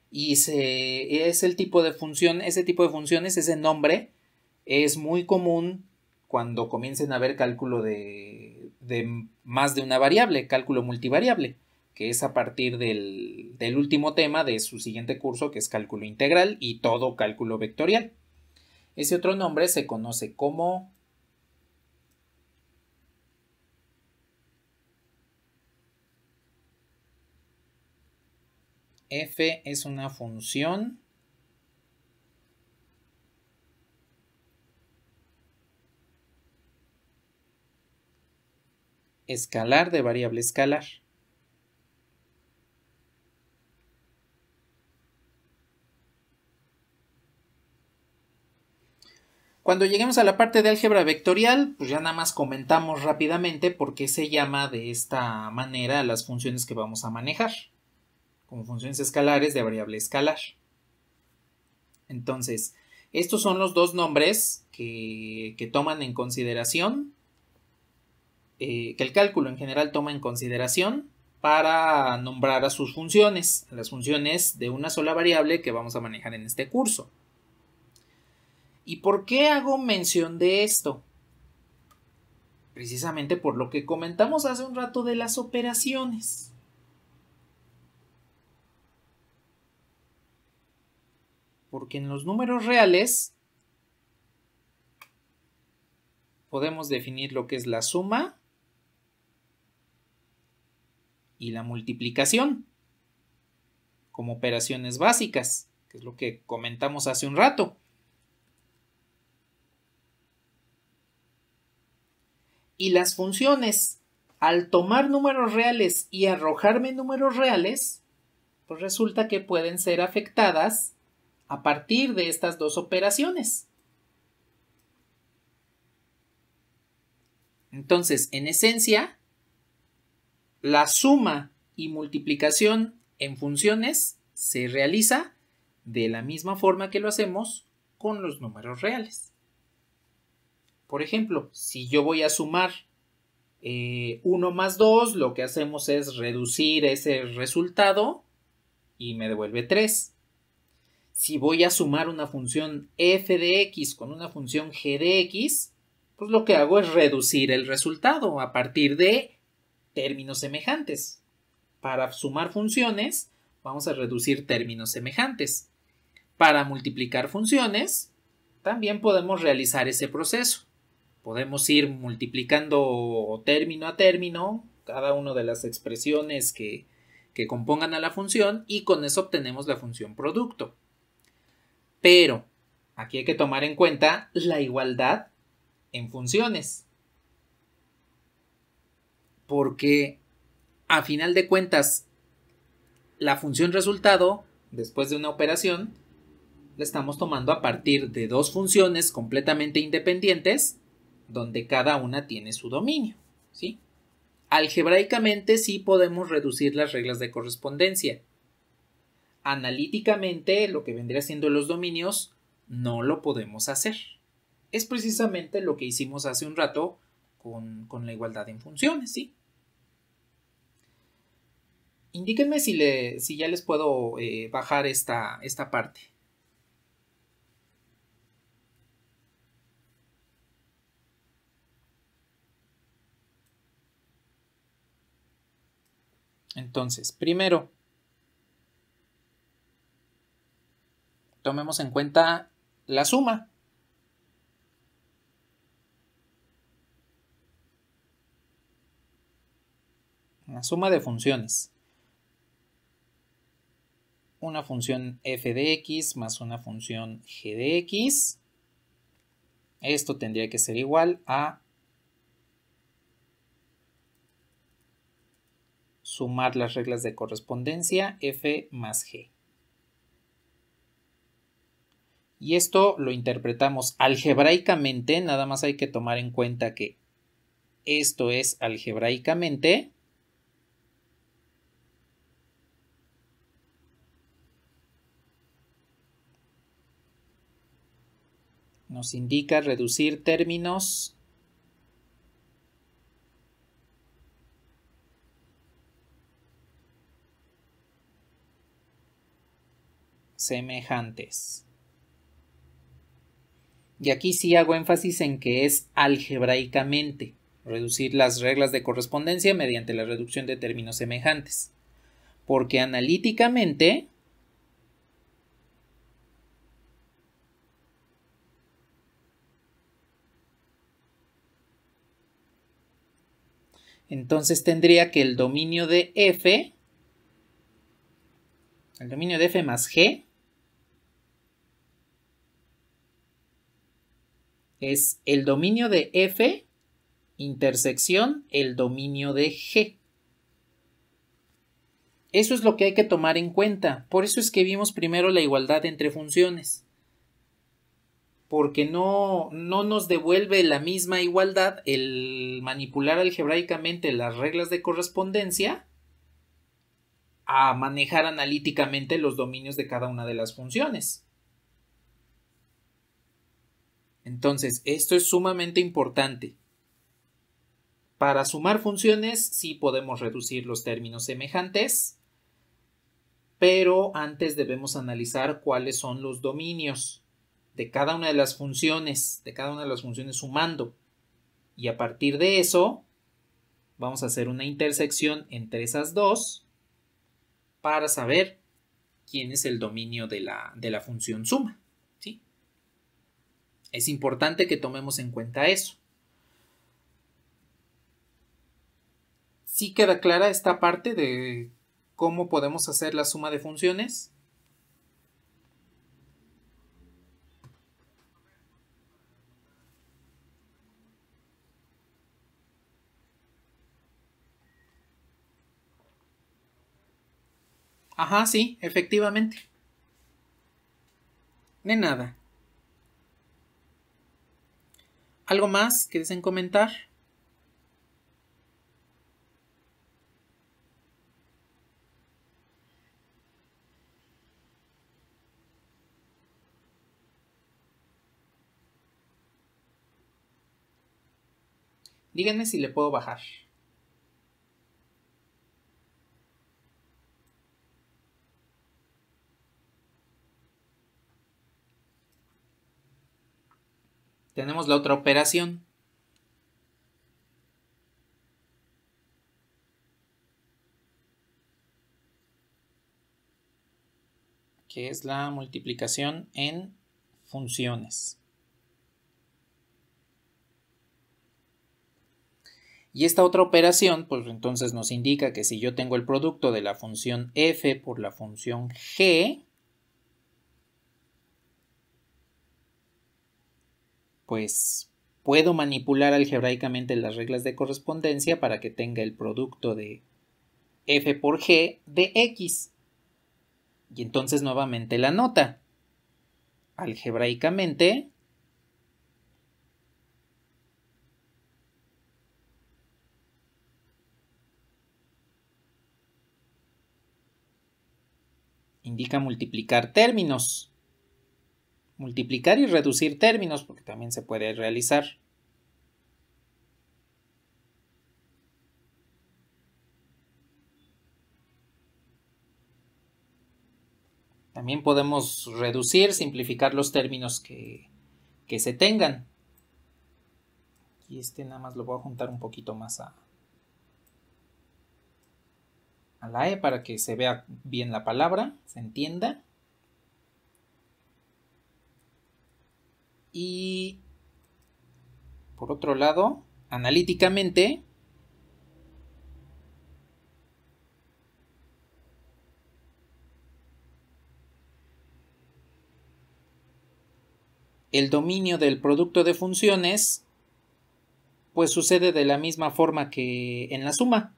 Y se... es el tipo de función, ese tipo de funciones, ese nombre es muy común cuando comiencen a ver cálculo de, más de una variable, cálculo multivariable, que es a partir del último tema de su siguiente curso, que es cálculo integral y todo cálculo vectorial. Ese otro nombre se conoce como f es una función escalar de variable escalar. Cuando lleguemos a la parte de álgebra vectorial, pues ya nada más comentamos rápidamente por qué se llama de esta manera las funciones que vamos a manejar, como funciones escalares de variable escalar. Entonces, estos son los dos nombres que, que toman en consideración eh, que el cálculo en general toma en consideración para nombrar a sus funciones, las funciones de una sola variable que vamos a manejar en este curso. ¿Y por qué hago mención de esto? Precisamente por lo que comentamos hace un rato de las operaciones. Porque en los números reales podemos definir lo que es la suma y la multiplicación como operaciones básicas, que es lo que comentamos hace un rato. Y las funciones, al tomar números reales y arrojarme números reales, pues resulta que pueden ser afectadas a partir de estas dos operaciones. Entonces, en esencia, la suma y multiplicación en funciones se realiza de la misma forma que lo hacemos con los números reales. Por ejemplo, si yo voy a sumar 1 eh, más 2, lo que hacemos es reducir ese resultado y me devuelve 3. Si voy a sumar una función f de x con una función g de x, pues lo que hago es reducir el resultado a partir de términos semejantes. Para sumar funciones, vamos a reducir términos semejantes. Para multiplicar funciones, también podemos realizar ese proceso. Podemos ir multiplicando término a término cada una de las expresiones que, que compongan a la función y con eso obtenemos la función producto. Pero aquí hay que tomar en cuenta la igualdad en funciones porque a final de cuentas la función resultado después de una operación la estamos tomando a partir de dos funciones completamente independientes donde cada una tiene su dominio, ¿sí? Algebraicamente sí podemos reducir las reglas de correspondencia. Analíticamente lo que vendría siendo los dominios no lo podemos hacer. Es precisamente lo que hicimos hace un rato con, con la igualdad en funciones, ¿sí? Indíquenme si, le, si ya les puedo eh, bajar esta, esta parte. Entonces, primero, tomemos en cuenta la suma. La suma de funciones una función f de x más una función g de x. Esto tendría que ser igual a sumar las reglas de correspondencia f más g. Y esto lo interpretamos algebraicamente, nada más hay que tomar en cuenta que esto es algebraicamente. nos indica reducir términos semejantes. Y aquí sí hago énfasis en que es algebraicamente reducir las reglas de correspondencia mediante la reducción de términos semejantes. Porque analíticamente Entonces tendría que el dominio de f, el dominio de f más g, es el dominio de f intersección el dominio de g. Eso es lo que hay que tomar en cuenta. Por eso es que vimos primero la igualdad entre funciones porque no, nos devuelve la misma igualdad el manipular algebraicamente las reglas de correspondencia a manejar analíticamente los dominios de cada una de las funciones. Entonces, esto es sumamente importante. Para sumar funciones, sí podemos reducir los términos semejantes, pero antes debemos analizar cuáles son los dominios de cada una de las funciones, de cada una de las funciones sumando. Y a partir de eso, vamos a hacer una intersección entre esas dos para saber quién es el dominio de la, función suma. ¿sí? Es importante que tomemos en cuenta eso. ¿Sí queda clara esta parte de cómo podemos hacer la suma de funciones? Ajá, sí, efectivamente. De nada. ¿Algo más que deseen comentar? Díganme si le puedo bajar. tenemos la otra operación. que es la multiplicación en funciones. Y esta otra operación, pues entonces nos indica que si yo tengo el producto de la función f por la función g, pues puedo manipular algebraicamente las reglas de correspondencia para que tenga el producto de f por g de x. Y entonces nuevamente la nota. Algebraicamente indica multiplicar términos multiplicar y reducir términos, porque también se puede realizar. También podemos reducir, simplificar los términos que, que se tengan. Y este nada más lo voy a juntar un poquito más a, a la E para que se vea bien la palabra, se entienda. Y por otro lado, analíticamente, el dominio del producto de funciones pues sucede de la misma forma que en la suma.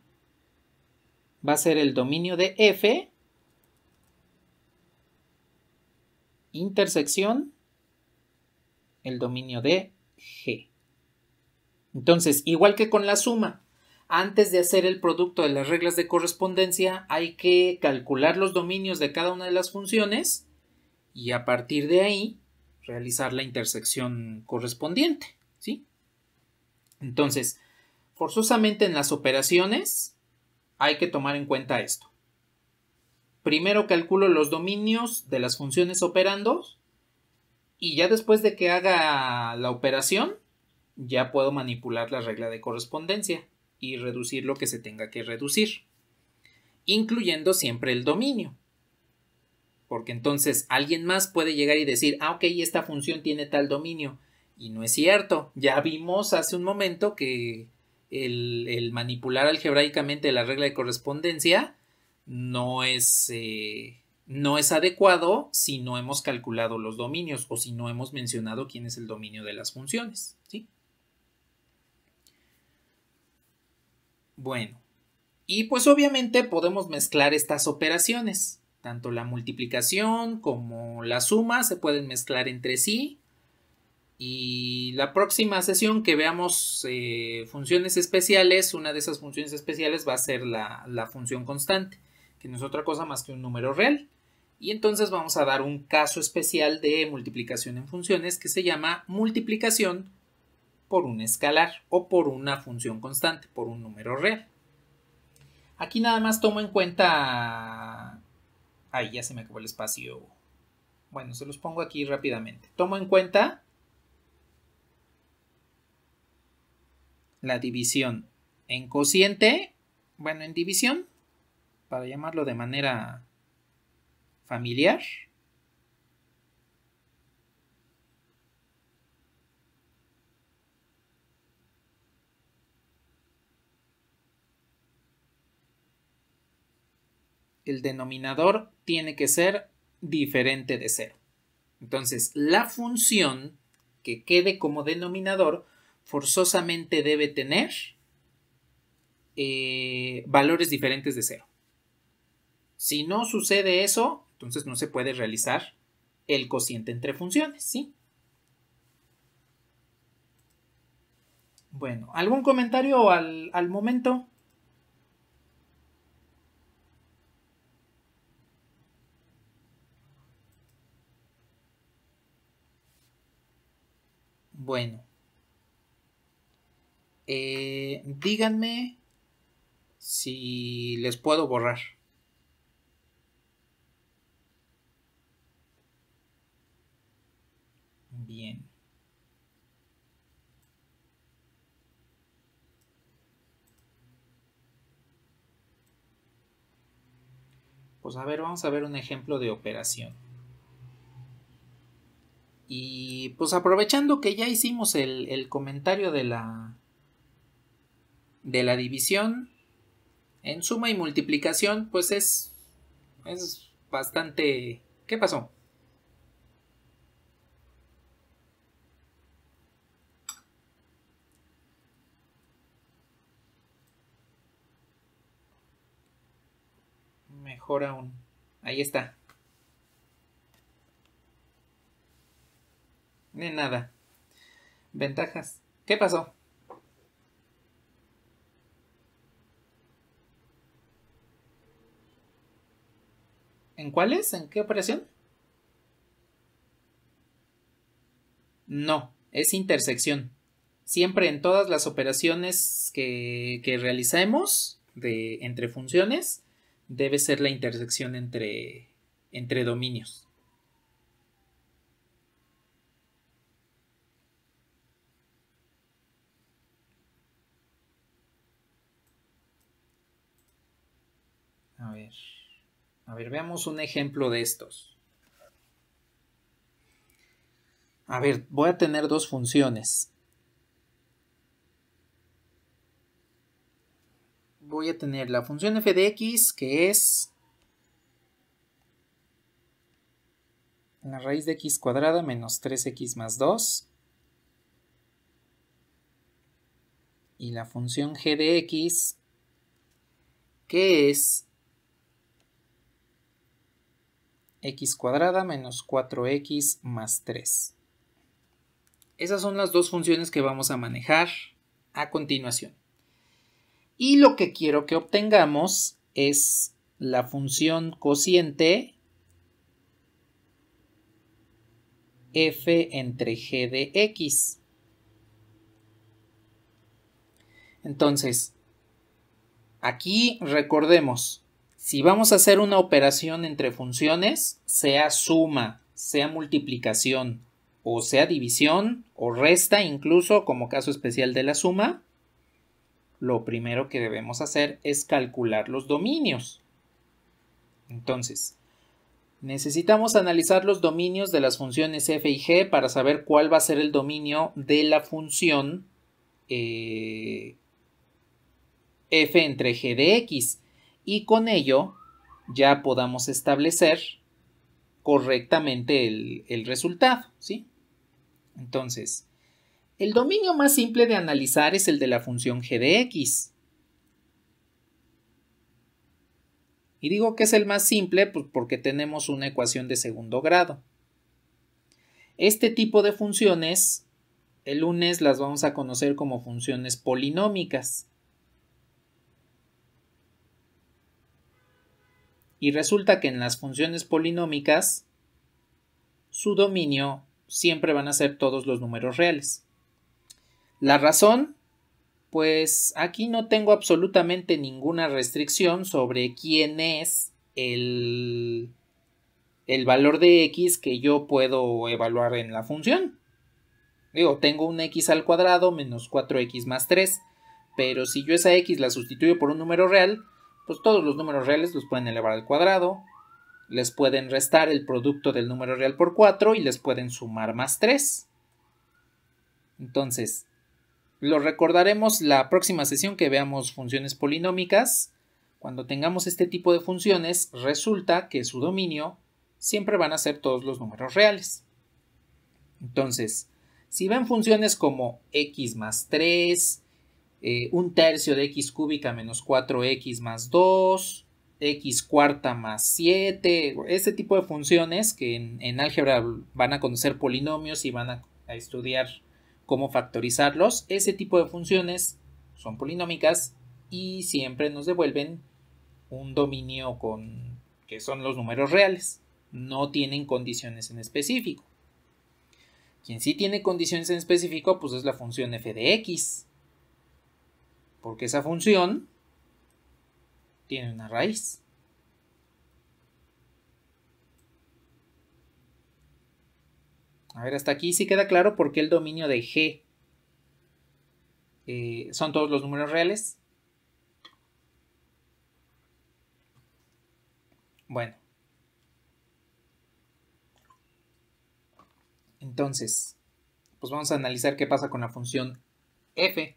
Va a ser el dominio de f intersección el dominio de G. Entonces, igual que con la suma, antes de hacer el producto de las reglas de correspondencia hay que calcular los dominios de cada una de las funciones y a partir de ahí realizar la intersección correspondiente, ¿sí? Entonces, forzosamente en las operaciones hay que tomar en cuenta esto. Primero calculo los dominios de las funciones operando y ya después de que haga la operación, ya puedo manipular la regla de correspondencia y reducir lo que se tenga que reducir, incluyendo siempre el dominio. Porque entonces alguien más puede llegar y decir, ah, ok, esta función tiene tal dominio. Y no es cierto. Ya vimos hace un momento que el, manipular algebraicamente la regla de correspondencia no es eh, no es adecuado si no hemos calculado los dominios o si no hemos mencionado quién es el dominio de las funciones. ¿sí? Bueno, y pues obviamente podemos mezclar estas operaciones. Tanto la multiplicación como la suma se pueden mezclar entre sí. Y la próxima sesión que veamos eh, funciones especiales, una de esas funciones especiales va a ser la función constante que no es otra cosa más que un número real. Y entonces vamos a dar un caso especial de multiplicación en funciones que se llama multiplicación por un escalar o por una función constante, por un número real. Aquí nada más tomo en cuenta... Ahí ya se me acabó el espacio. Bueno, se los pongo aquí rápidamente. Tomo en cuenta la división en cociente, bueno, en división para llamarlo de manera familiar, el denominador tiene que ser diferente de cero. Entonces, la función que quede como denominador forzosamente debe tener eh, valores diferentes de cero. Si no sucede eso, entonces no se puede realizar el cociente entre funciones, ¿sí? Bueno, ¿algún comentario al, momento? Bueno. Eh, díganme si les puedo borrar. bien. Pues a ver, vamos a ver un ejemplo de operación. Y pues aprovechando que ya hicimos el, el comentario de la, de la división, en suma y multiplicación, pues es, es bastante... ¿Qué pasó? aún. Ahí está. De nada. Ventajas. ¿Qué pasó? ¿En cuáles? ¿En qué operación? No, es intersección. Siempre en todas las operaciones que, realizamos de, entre funciones, debe ser la intersección entre, entre dominios. A ver, a ver, veamos un ejemplo de estos. A ver, voy a tener dos funciones. voy a tener la función f de x que es la raíz de x cuadrada menos 3x más 2 y la función g de x que es x cuadrada menos 4x más 3. Esas son las dos funciones que vamos a manejar a continuación. Y lo que quiero que obtengamos es la función cociente f entre g de x. Entonces, aquí recordemos, si vamos a hacer una operación entre funciones, sea suma, sea multiplicación, o sea división, o resta incluso como caso especial de la suma, lo primero que debemos hacer es calcular los dominios. Entonces, necesitamos analizar los dominios de las funciones f y g para saber cuál va a ser el dominio de la función eh, f entre g de x y con ello ya podamos establecer correctamente el, el resultado, ¿sí? Entonces, el dominio más simple de analizar es el de la función g de x. Y digo que es el más simple pues, porque tenemos una ecuación de segundo grado. Este tipo de funciones, el lunes las vamos a conocer como funciones polinómicas. Y resulta que en las funciones polinómicas, su dominio siempre van a ser todos los números reales. La razón, pues aquí no tengo absolutamente ninguna restricción sobre quién es el, el valor de x que yo puedo evaluar en la función. Digo, tengo un x al cuadrado menos 4x más 3, pero si yo esa x la sustituyo por un número real, pues todos los números reales los pueden elevar al cuadrado, les pueden restar el producto del número real por 4 y les pueden sumar más 3. Entonces, lo recordaremos la próxima sesión que veamos funciones polinómicas. Cuando tengamos este tipo de funciones, resulta que su dominio siempre van a ser todos los números reales. Entonces, si ven funciones como x más 3, eh, un tercio de x cúbica menos 4x más 2, x cuarta más 7, este tipo de funciones que en, álgebra van a conocer polinomios y van a estudiar cómo factorizarlos. Ese tipo de funciones son polinómicas y siempre nos devuelven un dominio con que son los números reales. No tienen condiciones en específico. Quien sí tiene condiciones en específico, pues es la función f de x. Porque esa función tiene una raíz. A ver, hasta aquí sí queda claro por qué el dominio de G eh, son todos los números reales. Bueno. Entonces, pues vamos a analizar qué pasa con la función f.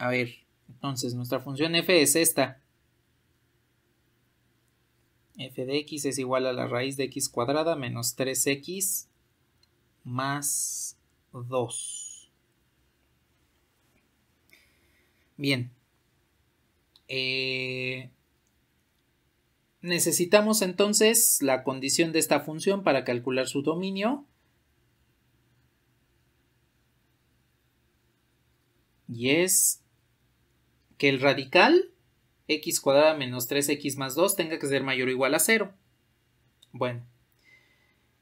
A ver, entonces nuestra función f es esta f de x es igual a la raíz de x cuadrada menos 3x más 2. Bien. Eh, necesitamos entonces la condición de esta función para calcular su dominio. Y es que el radical x cuadrada menos 3x más 2 tenga que ser mayor o igual a 0. Bueno,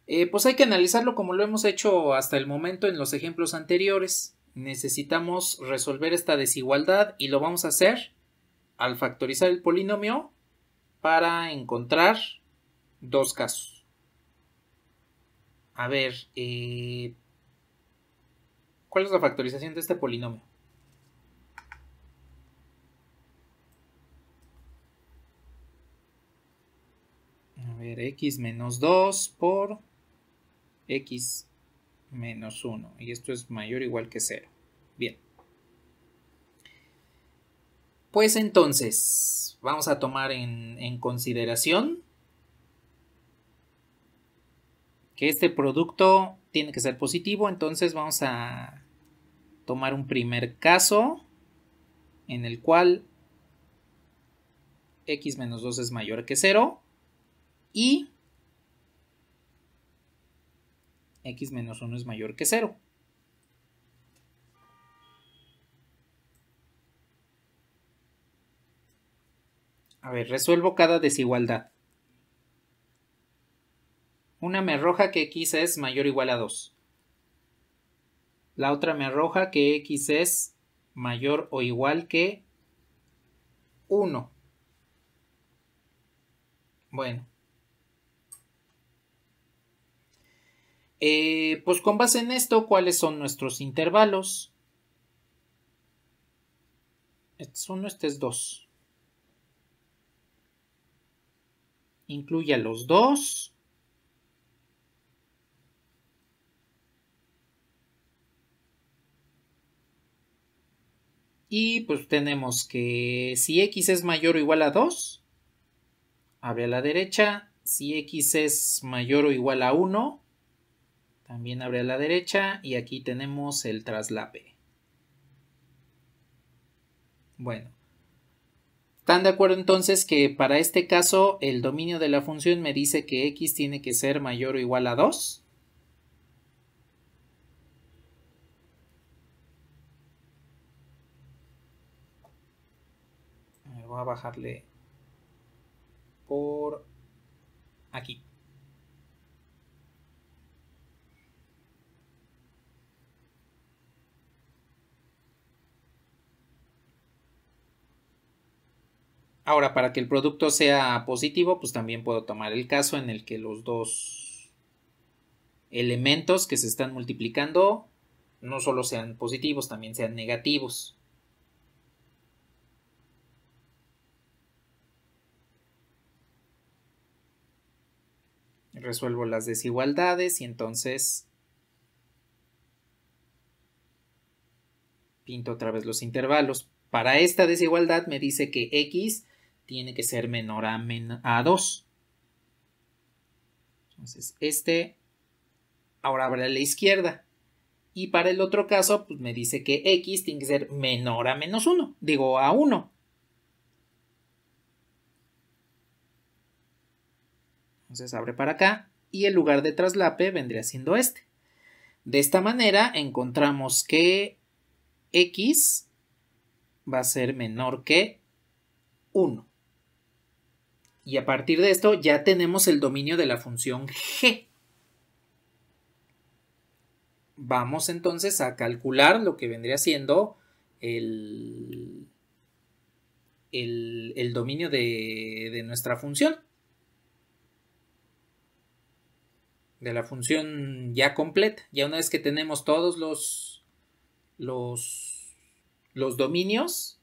eh, pues hay que analizarlo como lo hemos hecho hasta el momento en los ejemplos anteriores. Necesitamos resolver esta desigualdad y lo vamos a hacer al factorizar el polinomio para encontrar dos casos. A ver, eh, ¿cuál es la factorización de este polinomio? A ver, x menos 2 por x menos 1. Y esto es mayor o igual que 0. Bien. Pues entonces, vamos a tomar en, consideración que este producto tiene que ser positivo. Entonces vamos a tomar un primer caso en el cual x menos 2 es mayor que 0 y x menos 1 es mayor que 0. A ver, resuelvo cada desigualdad. Una me arroja que x es mayor o igual a 2. La otra me arroja que x es mayor o igual que 1. Bueno, Eh, pues con base en esto, ¿cuáles son nuestros intervalos? Este es uno, este es dos. Incluye los dos. Y pues tenemos que si x es mayor o igual a 2, abre a la derecha. Si x es mayor o igual a 1, también abre a la derecha y aquí tenemos el traslape. Bueno, ¿están de acuerdo entonces que para este caso el dominio de la función me dice que x tiene que ser mayor o igual a 2? Voy a bajarle por aquí. Ahora, para que el producto sea positivo, pues también puedo tomar el caso en el que los dos elementos que se están multiplicando no solo sean positivos, también sean negativos. Resuelvo las desigualdades y entonces pinto otra vez los intervalos. Para esta desigualdad me dice que x tiene que ser menor a, a 2. Entonces, este ahora abre a la izquierda. Y para el otro caso, pues me dice que x tiene que ser menor a menos 1, digo a 1. Entonces abre para acá y el lugar de traslape vendría siendo este. De esta manera encontramos que x va a ser menor que 1. Y a partir de esto ya tenemos el dominio de la función g. Vamos entonces a calcular lo que vendría siendo el, el, dominio de, de nuestra función. de la función ya completa. Ya una vez que tenemos todos los, los, los dominios,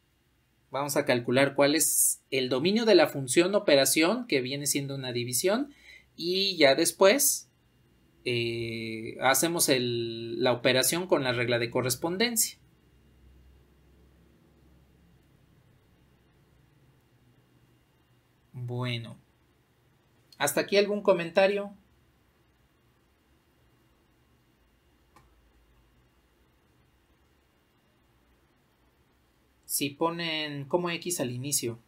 vamos a calcular cuál es el dominio de la función operación, que viene siendo una división, y ya después eh, hacemos la operación con la regla de correspondencia. Bueno, ¿hasta aquí algún comentario? si ponen como x al inicio.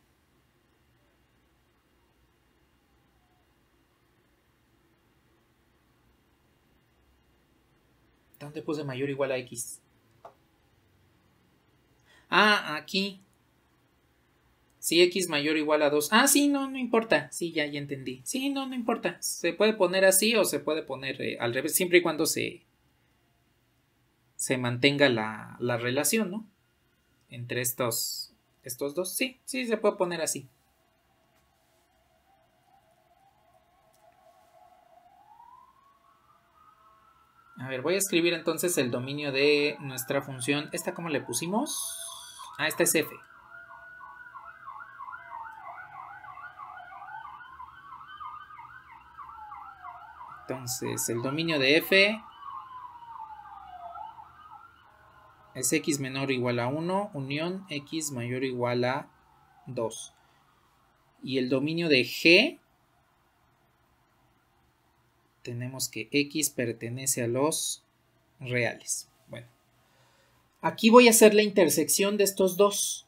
¿Dónde puse mayor o igual a x? Ah, aquí. Si x mayor o igual a 2. Ah, sí, no, no importa. Sí, ya, ya entendí. Sí, no, no importa. Se puede poner así o se puede poner eh, al revés, siempre y cuando se, se mantenga la, la relación, ¿no? entre estos, estos dos. Sí, sí, se puede poner así. A ver, voy a escribir entonces el dominio de nuestra función. ¿Esta cómo le pusimos? Ah, esta es f. Entonces, el dominio de f es x menor o igual a 1, unión x mayor o igual a 2. Y el dominio de G, tenemos que x pertenece a los reales. Bueno, aquí voy a hacer la intersección de estos dos.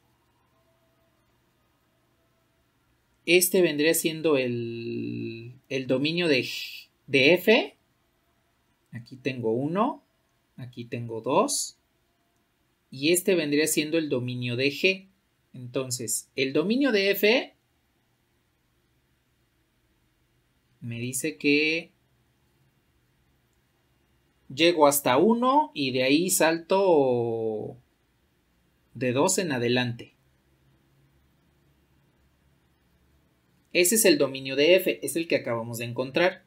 Este vendría siendo el, dominio de, de f. Aquí tengo 1, aquí tengo 2 y este vendría siendo el dominio de G. Entonces, el dominio de F me dice que llego hasta 1 y de ahí salto de 2 en adelante. Ese es el dominio de F, es el que acabamos de encontrar.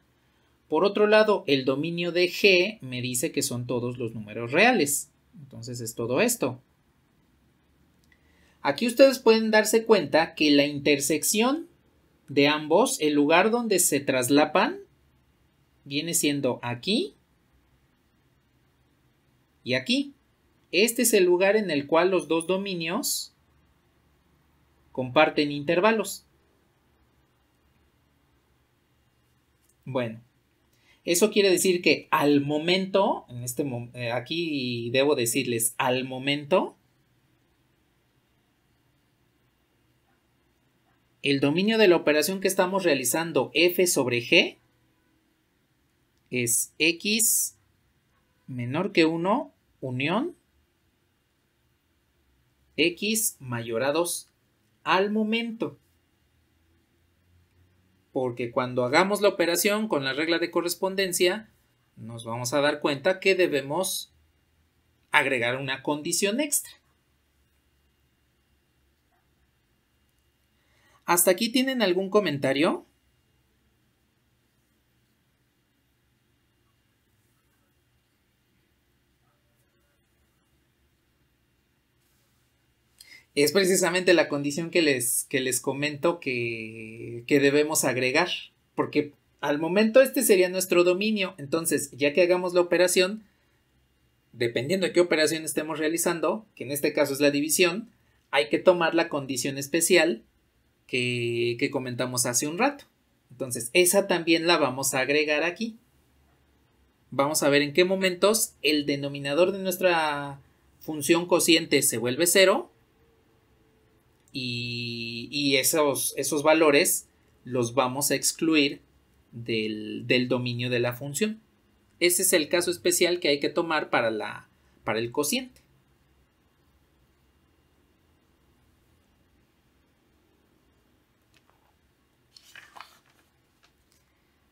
Por otro lado, el dominio de G me dice que son todos los números reales. Entonces es todo esto. Aquí ustedes pueden darse cuenta que la intersección de ambos, el lugar donde se traslapan, viene siendo aquí y aquí. Este es el lugar en el cual los dos dominios comparten intervalos. Bueno, eso quiere decir que al momento, en este eh, aquí debo decirles, al momento, el dominio de la operación que estamos realizando f sobre g es x menor que 1 unión x mayor a 2 al momento porque cuando hagamos la operación con la regla de correspondencia, nos vamos a dar cuenta que debemos agregar una condición extra. ¿Hasta aquí tienen algún comentario? es precisamente la condición que les, que les comento que, debemos agregar, porque al momento este sería nuestro dominio, entonces ya que hagamos la operación, dependiendo de qué operación estemos realizando, que en este caso es la división, hay que tomar la condición especial que, que comentamos hace un rato. Entonces, esa también la vamos a agregar aquí. Vamos a ver en qué momentos el denominador de nuestra función cociente se vuelve cero y, esos, esos valores los vamos a excluir del, dominio de la función. Ese es el caso especial que hay que tomar para, la, para el cociente.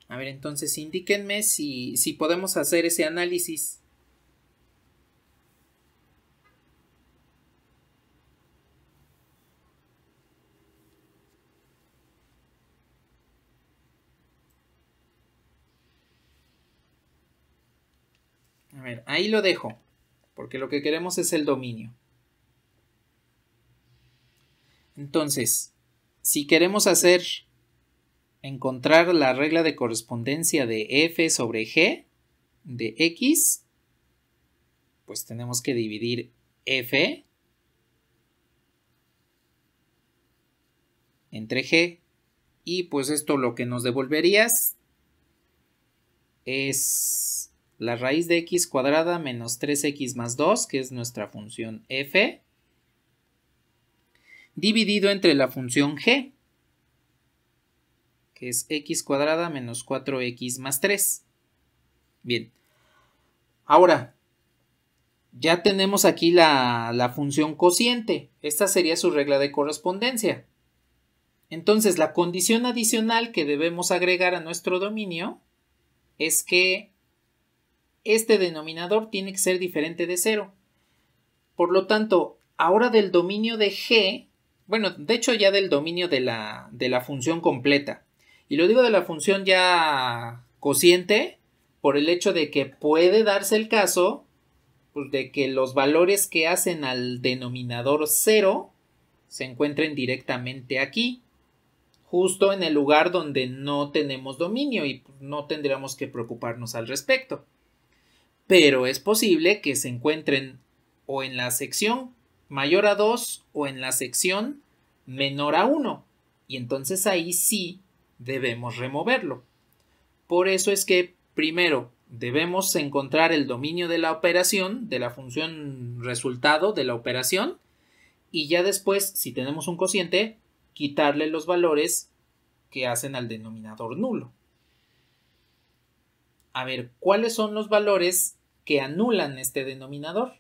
A ver, entonces indíquenme si, si podemos hacer ese análisis A ver, ahí lo dejo, porque lo que queremos es el dominio. Entonces, si queremos hacer, encontrar la regla de correspondencia de f sobre g de x, pues tenemos que dividir f entre g. Y pues esto lo que nos devolverías es la raíz de x cuadrada menos 3x más 2, que es nuestra función f, dividido entre la función g, que es x cuadrada menos 4x más 3. Bien. Ahora, ya tenemos aquí la, función cociente. Esta sería su regla de correspondencia. Entonces, la condición adicional que debemos agregar a nuestro dominio es que este denominador tiene que ser diferente de 0. Por lo tanto, ahora del dominio de g, bueno, de hecho ya del dominio de la, función completa. Y lo digo de la función ya cociente por el hecho de que puede darse el caso pues, de que los valores que hacen al denominador 0 se encuentren directamente aquí, justo en el lugar donde no tenemos dominio y pues, no tendríamos que preocuparnos al respecto pero es posible que se encuentren o en la sección mayor a 2 o en la sección menor a 1 y entonces ahí sí debemos removerlo. Por eso es que primero debemos encontrar el dominio de la operación, de la función resultado de la operación, y ya después, si tenemos un cociente, quitarle los valores que hacen al denominador nulo. A ver, ¿cuáles son los valores que anulan este denominador.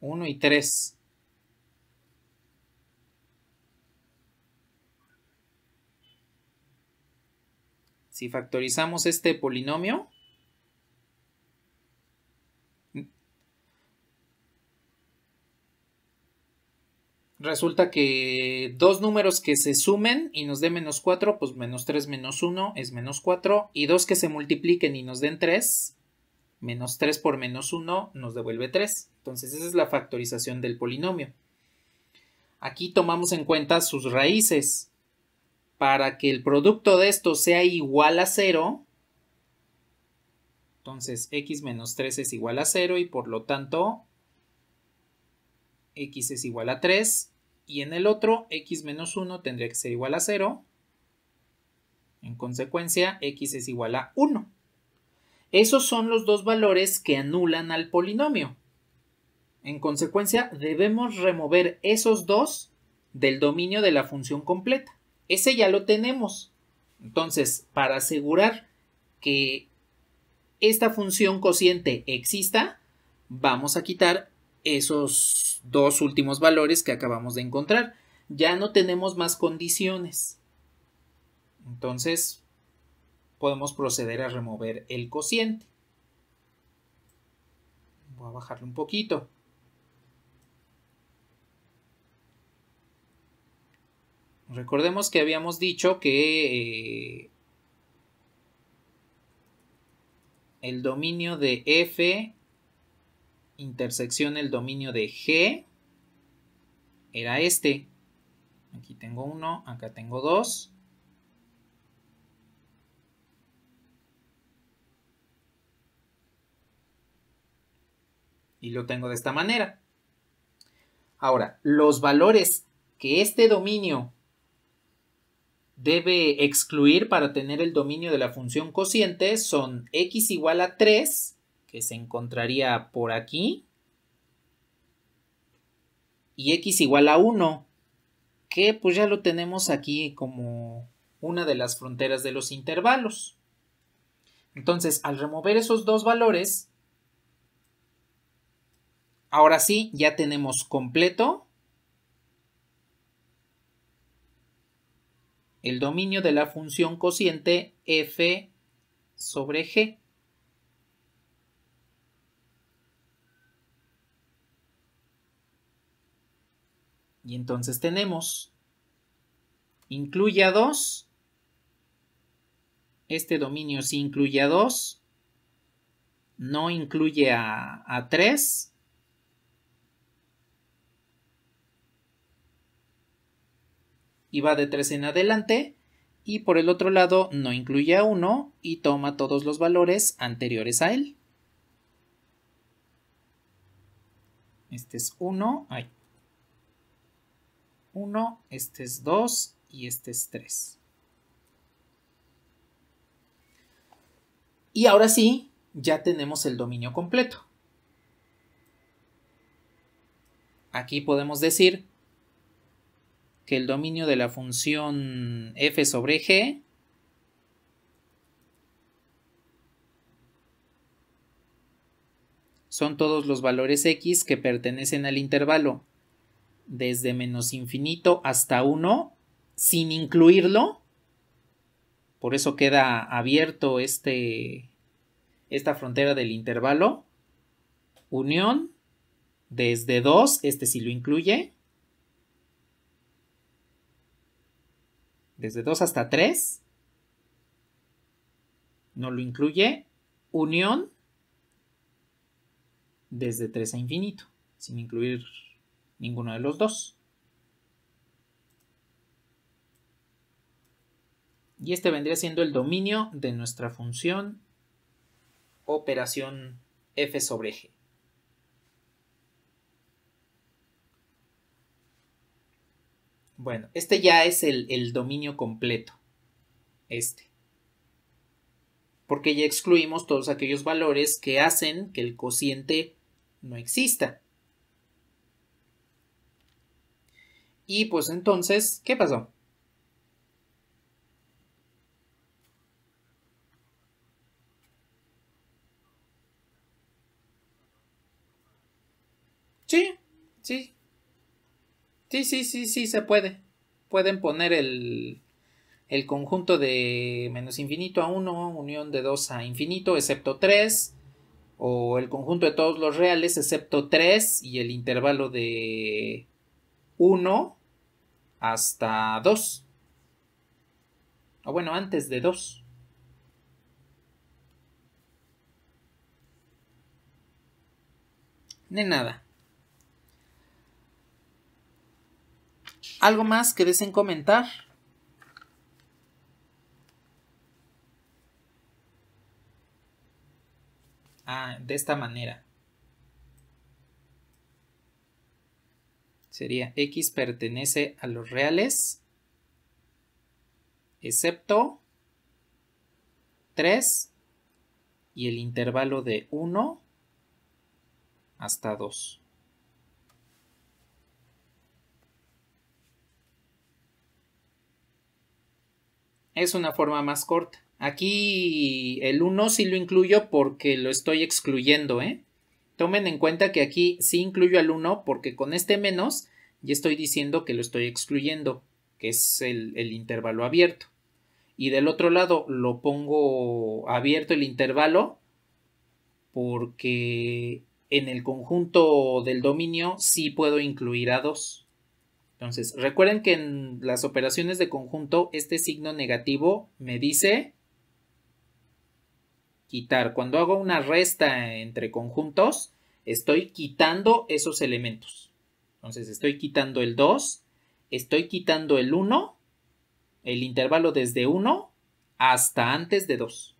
1 y tres. Si factorizamos este polinomio, resulta que dos números que se sumen y nos den menos 4, pues menos 3 menos 1 es menos 4. Y dos que se multipliquen y nos den 3, menos 3 por menos 1 nos devuelve 3. Entonces esa es la factorización del polinomio. Aquí tomamos en cuenta sus raíces. Para que el producto de esto sea igual a 0, entonces x menos 3 es igual a 0 y por lo tanto x es igual a 3 y en el otro x menos 1 tendría que ser igual a 0. En consecuencia, x es igual a 1. Esos son los dos valores que anulan al polinomio. En consecuencia, debemos remover esos dos del dominio de la función completa. Ese ya lo tenemos. Entonces, para asegurar que esta función cociente exista, vamos a quitar esos dos últimos valores que acabamos de encontrar. Ya no tenemos más condiciones. Entonces, podemos proceder a remover el cociente. Voy a bajarlo un poquito. Recordemos que habíamos dicho que eh, el dominio de f intersección el dominio de G era este. Aquí tengo uno, acá tengo 2. Y lo tengo de esta manera. Ahora, los valores que este dominio debe excluir para tener el dominio de la función cociente son x igual a 3 que se encontraría por aquí. Y x igual a 1, que pues ya lo tenemos aquí como una de las fronteras de los intervalos. Entonces, al remover esos dos valores, ahora sí, ya tenemos completo el dominio de la función cociente f sobre g. Y entonces tenemos, incluye a 2, este dominio sí incluye a 2, no incluye a, 3, y va de 3 en adelante, y por el otro lado no incluye a 1 y toma todos los valores anteriores a él. Este es 1, aquí 1, este es 2 y este es 3. Y ahora sí, ya tenemos el dominio completo. Aquí podemos decir que el dominio de la función f sobre g son todos los valores x que pertenecen al intervalo desde menos infinito hasta 1 sin incluirlo. Por eso queda abierto este, esta frontera del intervalo. Unión desde 2, este sí lo incluye. Desde 2 hasta 3. No lo incluye. Unión desde 3 a infinito, sin incluir ninguno de los dos. Y este vendría siendo el dominio de nuestra función operación f sobre g. Bueno, este ya es el, dominio completo. Este. Porque ya excluimos todos aquellos valores que hacen que el cociente no exista. Y pues entonces, ¿qué pasó? Sí, sí. Sí, sí, sí, sí, se puede. Pueden poner el, el conjunto de menos infinito a 1, unión de 2 a infinito, excepto 3, o el conjunto de todos los reales, excepto 3, y el intervalo de uno hasta dos. O bueno, antes de dos. De nada. ¿Algo más que deseen comentar? Ah, de esta manera. Sería X pertenece a los reales, excepto 3 y el intervalo de 1 hasta 2. Es una forma más corta. Aquí el 1 sí lo incluyo porque lo estoy excluyendo, ¿eh? Tomen en cuenta que aquí sí incluyo al 1 porque con este menos ya estoy diciendo que lo estoy excluyendo, que es el, intervalo abierto. Y del otro lado lo pongo abierto el intervalo porque en el conjunto del dominio sí puedo incluir a 2. Entonces, recuerden que en las operaciones de conjunto este signo negativo me dice quitar. Cuando hago una resta entre conjuntos, estoy quitando esos elementos. Entonces estoy quitando el 2, estoy quitando el 1, el intervalo desde 1 hasta antes de 2.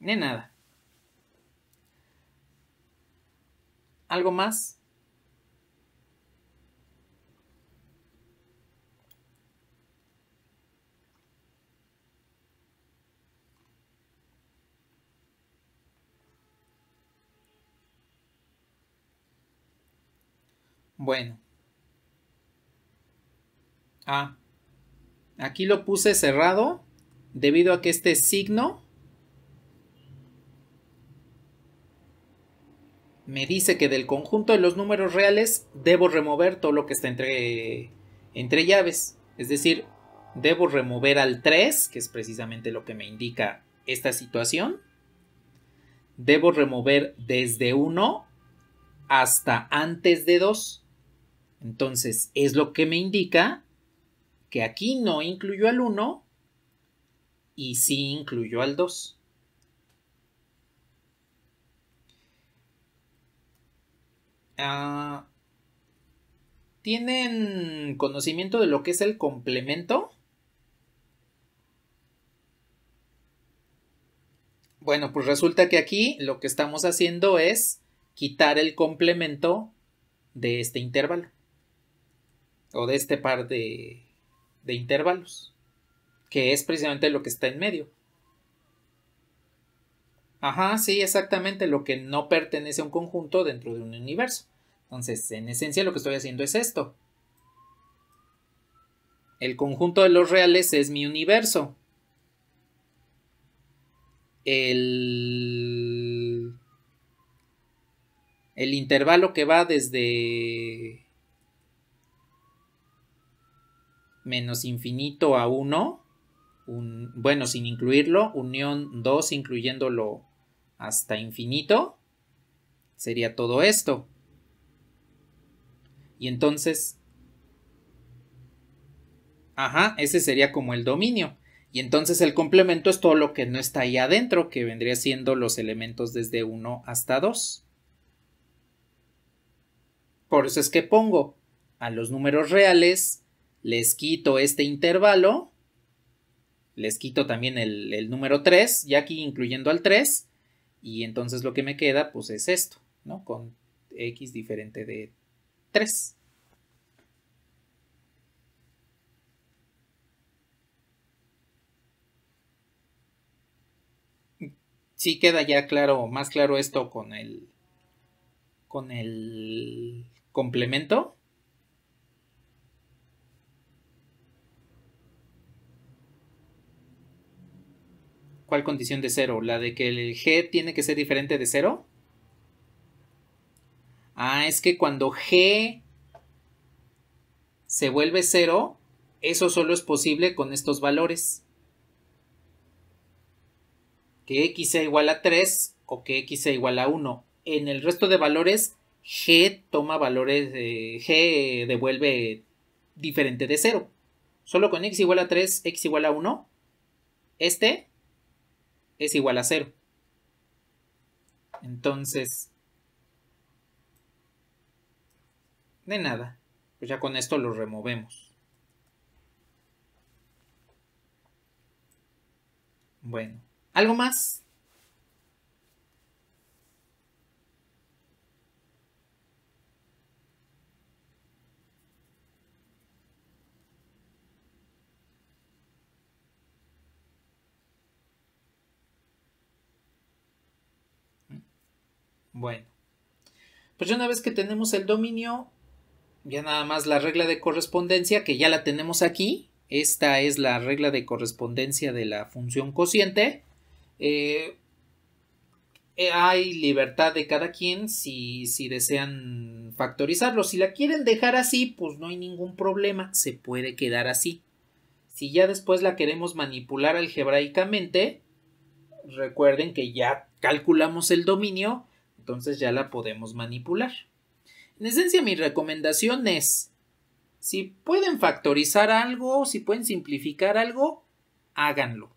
Ni nada. ¿Algo más? Bueno. Ah, aquí lo puse cerrado debido a que este signo me dice que del conjunto de los números reales debo remover todo lo que está entre, entre llaves. Es decir, debo remover al 3, que es precisamente lo que me indica esta situación. Debo remover desde 1 hasta antes de 2. Entonces, es lo que me indica que aquí no incluyó al 1 y sí incluyó al 2. Ah, ¿Tienen conocimiento de lo que es el complemento? Bueno, pues resulta que aquí lo que estamos haciendo es quitar el complemento de este intervalo o de este par de, de intervalos, que es precisamente lo que está en medio. Ajá, sí, exactamente lo que no pertenece a un conjunto dentro de un universo. Entonces, en esencia lo que estoy haciendo es esto. El conjunto de los reales es mi universo. El, el intervalo que va desde menos infinito a 1, bueno, sin incluirlo, unión 2 incluyéndolo hasta infinito, sería todo esto. Y entonces, ajá, ese sería como el dominio. Y entonces el complemento es todo lo que no está ahí adentro, que vendría siendo los elementos desde 1 hasta 2. Por eso es que pongo a los números reales les quito este intervalo, les quito también el, número 3, ya aquí incluyendo al 3, y entonces lo que me queda pues es esto, ¿no? Con x diferente de 3. sí queda ya claro, más claro esto con el con el complemento. ¿Cuál condición de cero? ¿La de que el g tiene que ser diferente de cero? Ah, es que cuando g se vuelve cero, eso solo es posible con estos valores. Que x sea igual a 3 o que x sea igual a 1. En el resto de valores, g toma valores, eh, g devuelve diferente de cero. Solo con x igual a 3, x igual a 1, este es igual a cero, Entonces, de nada, pues ya con esto lo removemos. Bueno, ¿algo más? Bueno, pues ya una vez que tenemos el dominio, ya nada más la regla de correspondencia, que ya la tenemos aquí, esta es la regla de correspondencia de la función cociente. Eh, eh, hay libertad de cada quien si, si desean factorizarlo. Si la quieren dejar así, pues no hay ningún problema, se puede quedar así. Si ya después la queremos manipular algebraicamente, recuerden que ya calculamos el dominio entonces ya la podemos manipular. En esencia mi recomendación es, si pueden factorizar algo, si pueden simplificar algo, háganlo.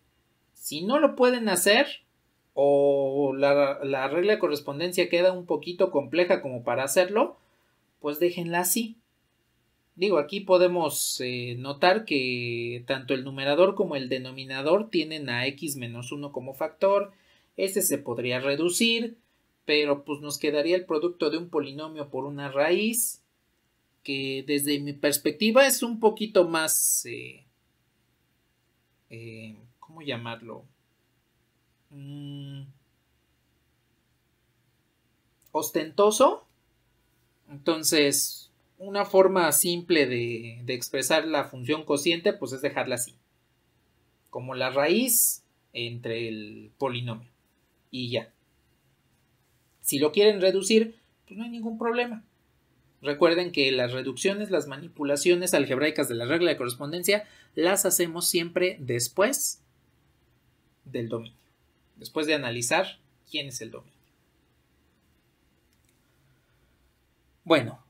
Si no lo pueden hacer o la, regla de correspondencia queda un poquito compleja como para hacerlo, pues déjenla así. Digo, aquí podemos eh, notar que tanto el numerador como el denominador tienen a x menos 1 como factor. Este se podría reducir pero pues nos quedaría el producto de un polinomio por una raíz, que desde mi perspectiva es un poquito más, eh, eh, ¿cómo llamarlo? Mm. ostentoso. Entonces, una forma simple de, de, expresar la función cociente, pues es dejarla así, como la raíz entre el polinomio. Y ya. Si lo quieren reducir, pues no hay ningún problema. Recuerden que las reducciones, las manipulaciones algebraicas de la regla de correspondencia las hacemos siempre después del dominio, después de analizar quién es el dominio. Bueno,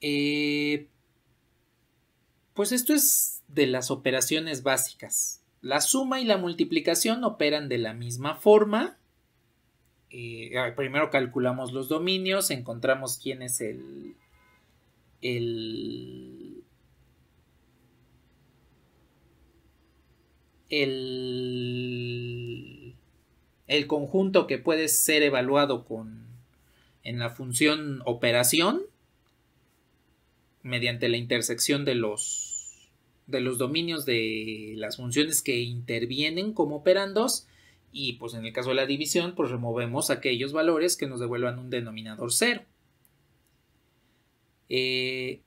eh, pues esto es de las operaciones básicas. La suma y la multiplicación operan de la misma forma eh, primero calculamos los dominios, encontramos quién es el, el, el conjunto que puede ser evaluado con, en la función operación mediante la intersección de los, de los dominios de las funciones que intervienen como operandos y pues en el caso de la división, pues removemos aquellos valores que nos devuelvan un denominador cero. Eh,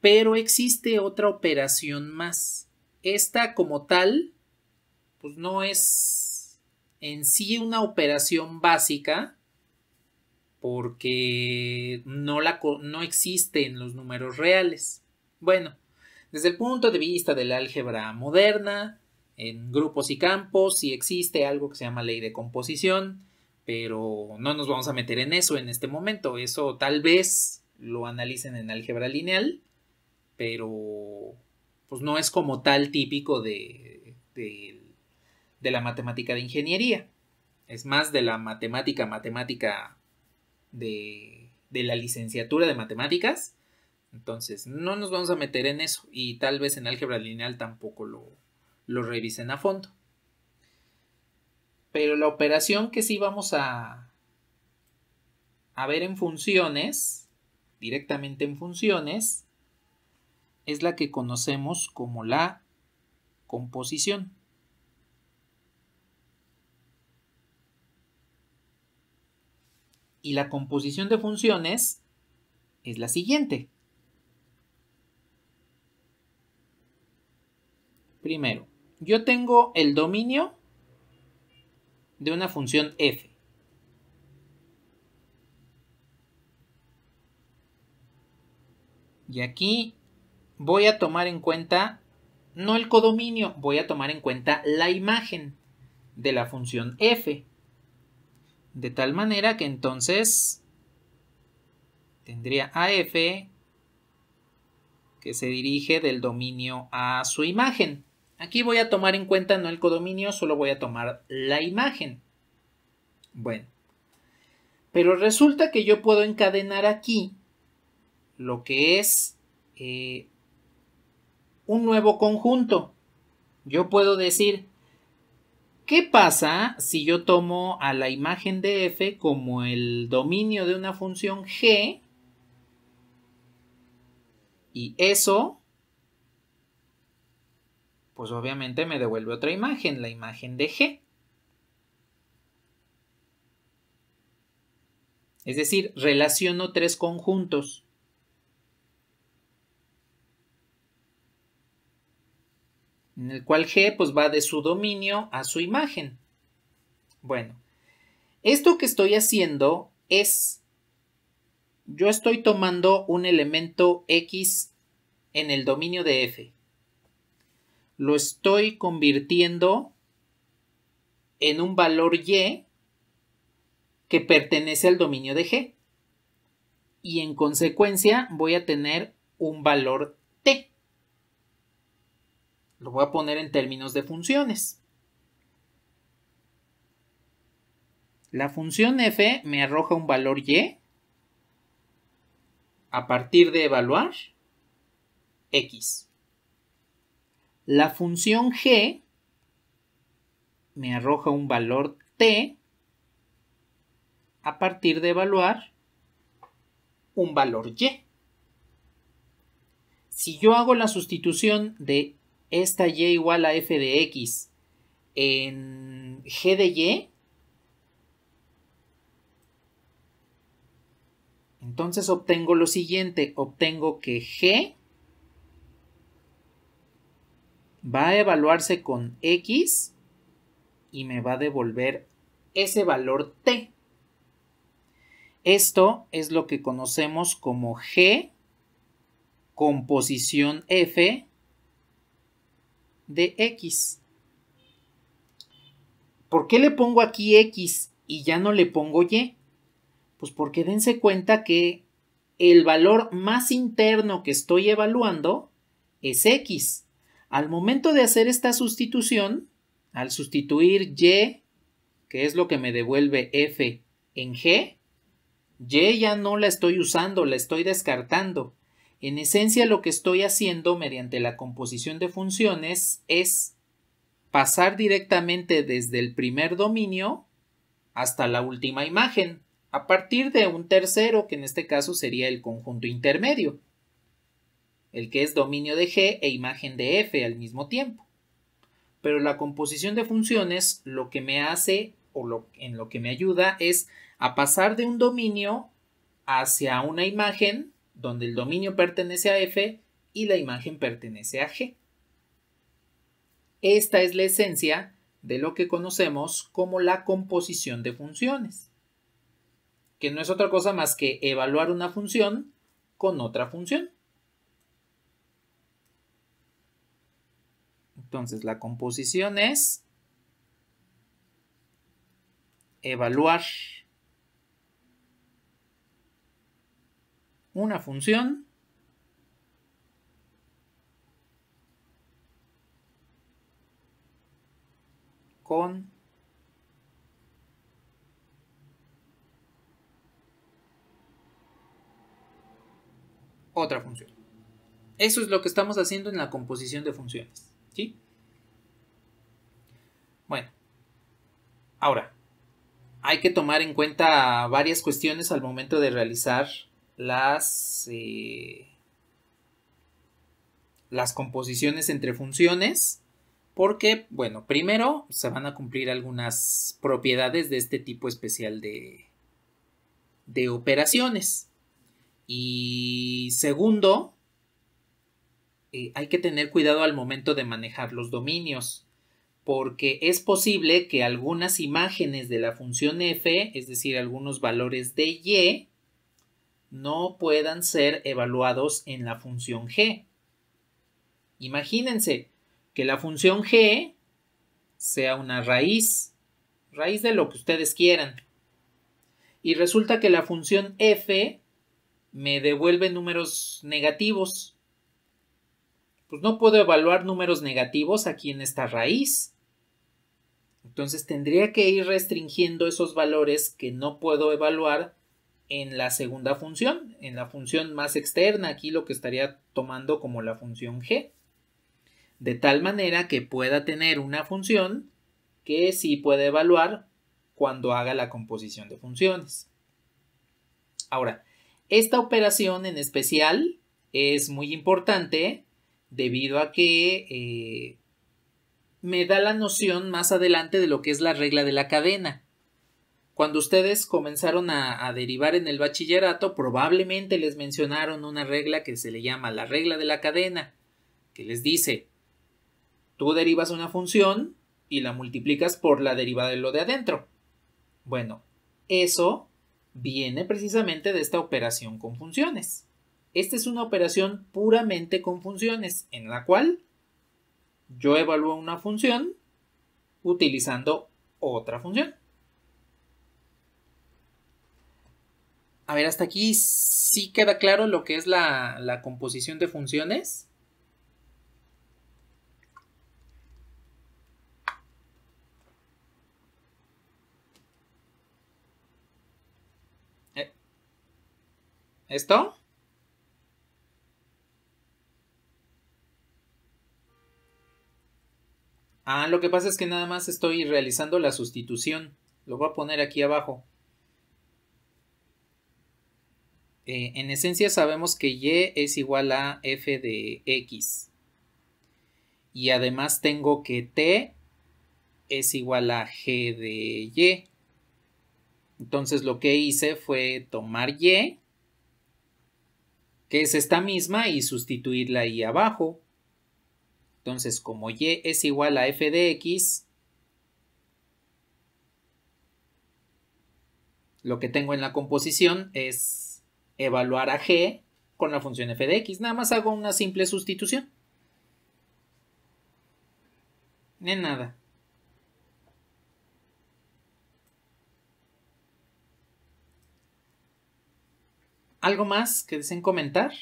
pero existe otra operación más. Esta como tal, pues no es en sí una operación básica porque no, la, no existe en los números reales. Bueno, desde el punto de vista del álgebra moderna, en grupos y campos, si existe algo que se llama ley de composición, pero no nos vamos a meter en eso en este momento. Eso tal vez lo analicen en álgebra lineal, pero pues no es como tal típico de, de, de la matemática de ingeniería. Es más de la matemática, matemática de, de la licenciatura de matemáticas. Entonces, no nos vamos a meter en eso y tal vez en álgebra lineal tampoco lo, lo revisen a fondo. Pero la operación que sí vamos a, a ver en funciones, directamente en funciones, es la que conocemos como la composición. Y la composición de funciones es la siguiente. Primero, yo tengo el dominio de una función f. Y aquí voy a tomar en cuenta, no el codominio, voy a tomar en cuenta la imagen de la función f. De tal manera que entonces tendría a f que se dirige del dominio a su imagen. Aquí voy a tomar en cuenta no el codominio, solo voy a tomar la imagen. Bueno, pero resulta que yo puedo encadenar aquí lo que es eh, un nuevo conjunto. Yo puedo decir, ¿qué pasa si yo tomo a la imagen de f como el dominio de una función g? Y eso pues obviamente me devuelve otra imagen, la imagen de G. Es decir, relaciono tres conjuntos. En el cual G pues va de su dominio a su imagen. Bueno, esto que estoy haciendo es, yo estoy tomando un elemento X en el dominio de F lo estoy convirtiendo en un valor y que pertenece al dominio de g. Y en consecuencia voy a tener un valor t. Lo voy a poner en términos de funciones. La función f me arroja un valor y a partir de evaluar x. La función g me arroja un valor t a partir de evaluar un valor y. Si yo hago la sustitución de esta y igual a f de x en g de y, entonces obtengo lo siguiente, obtengo que g va a evaluarse con X y me va a devolver ese valor T. Esto es lo que conocemos como G composición F de X. ¿Por qué le pongo aquí X y ya no le pongo Y? Pues porque dense cuenta que el valor más interno que estoy evaluando es X. Al momento de hacer esta sustitución, al sustituir y, que es lo que me devuelve f en g, y ya no la estoy usando, la estoy descartando. En esencia lo que estoy haciendo mediante la composición de funciones es pasar directamente desde el primer dominio hasta la última imagen, a partir de un tercero que en este caso sería el conjunto intermedio el que es dominio de G e imagen de F al mismo tiempo. Pero la composición de funciones lo que me hace o en lo que me ayuda es a pasar de un dominio hacia una imagen donde el dominio pertenece a F y la imagen pertenece a G. Esta es la esencia de lo que conocemos como la composición de funciones, que no es otra cosa más que evaluar una función con otra función. Entonces, la composición es evaluar una función con otra función. Eso es lo que estamos haciendo en la composición de funciones. Ahora, hay que tomar en cuenta varias cuestiones al momento de realizar las, eh, las composiciones entre funciones. Porque, bueno, primero se van a cumplir algunas propiedades de este tipo especial de, de operaciones. Y segundo, eh, hay que tener cuidado al momento de manejar los dominios porque es posible que algunas imágenes de la función f, es decir, algunos valores de y, no puedan ser evaluados en la función g. Imagínense que la función g sea una raíz, raíz de lo que ustedes quieran. Y resulta que la función f me devuelve números negativos. Pues no puedo evaluar números negativos aquí en esta raíz entonces tendría que ir restringiendo esos valores que no puedo evaluar en la segunda función, en la función más externa, aquí lo que estaría tomando como la función g, de tal manera que pueda tener una función que sí puede evaluar cuando haga la composición de funciones. Ahora, esta operación en especial es muy importante debido a que eh, me da la noción más adelante de lo que es la regla de la cadena. Cuando ustedes comenzaron a, derivar en el bachillerato, probablemente les mencionaron una regla que se le llama la regla de la cadena, que les dice, tú derivas una función y la multiplicas por la derivada de lo de adentro. Bueno, eso viene precisamente de esta operación con funciones. Esta es una operación puramente con funciones, en la cual yo evalúo una función utilizando otra función. A ver, hasta aquí sí queda claro lo que es la, la composición de funciones. Eh, ¿Esto? Ah, lo que pasa es que nada más estoy realizando la sustitución. Lo voy a poner aquí abajo. Eh, en esencia sabemos que y es igual a f de x. Y además tengo que t es igual a g de y. Entonces lo que hice fue tomar y, que es esta misma, y sustituirla ahí abajo. Entonces, como y es igual a f de x, lo que tengo en la composición es evaluar a g con la función f de x. Nada más hago una simple sustitución. Ni nada. ¿Algo más que deseen comentar?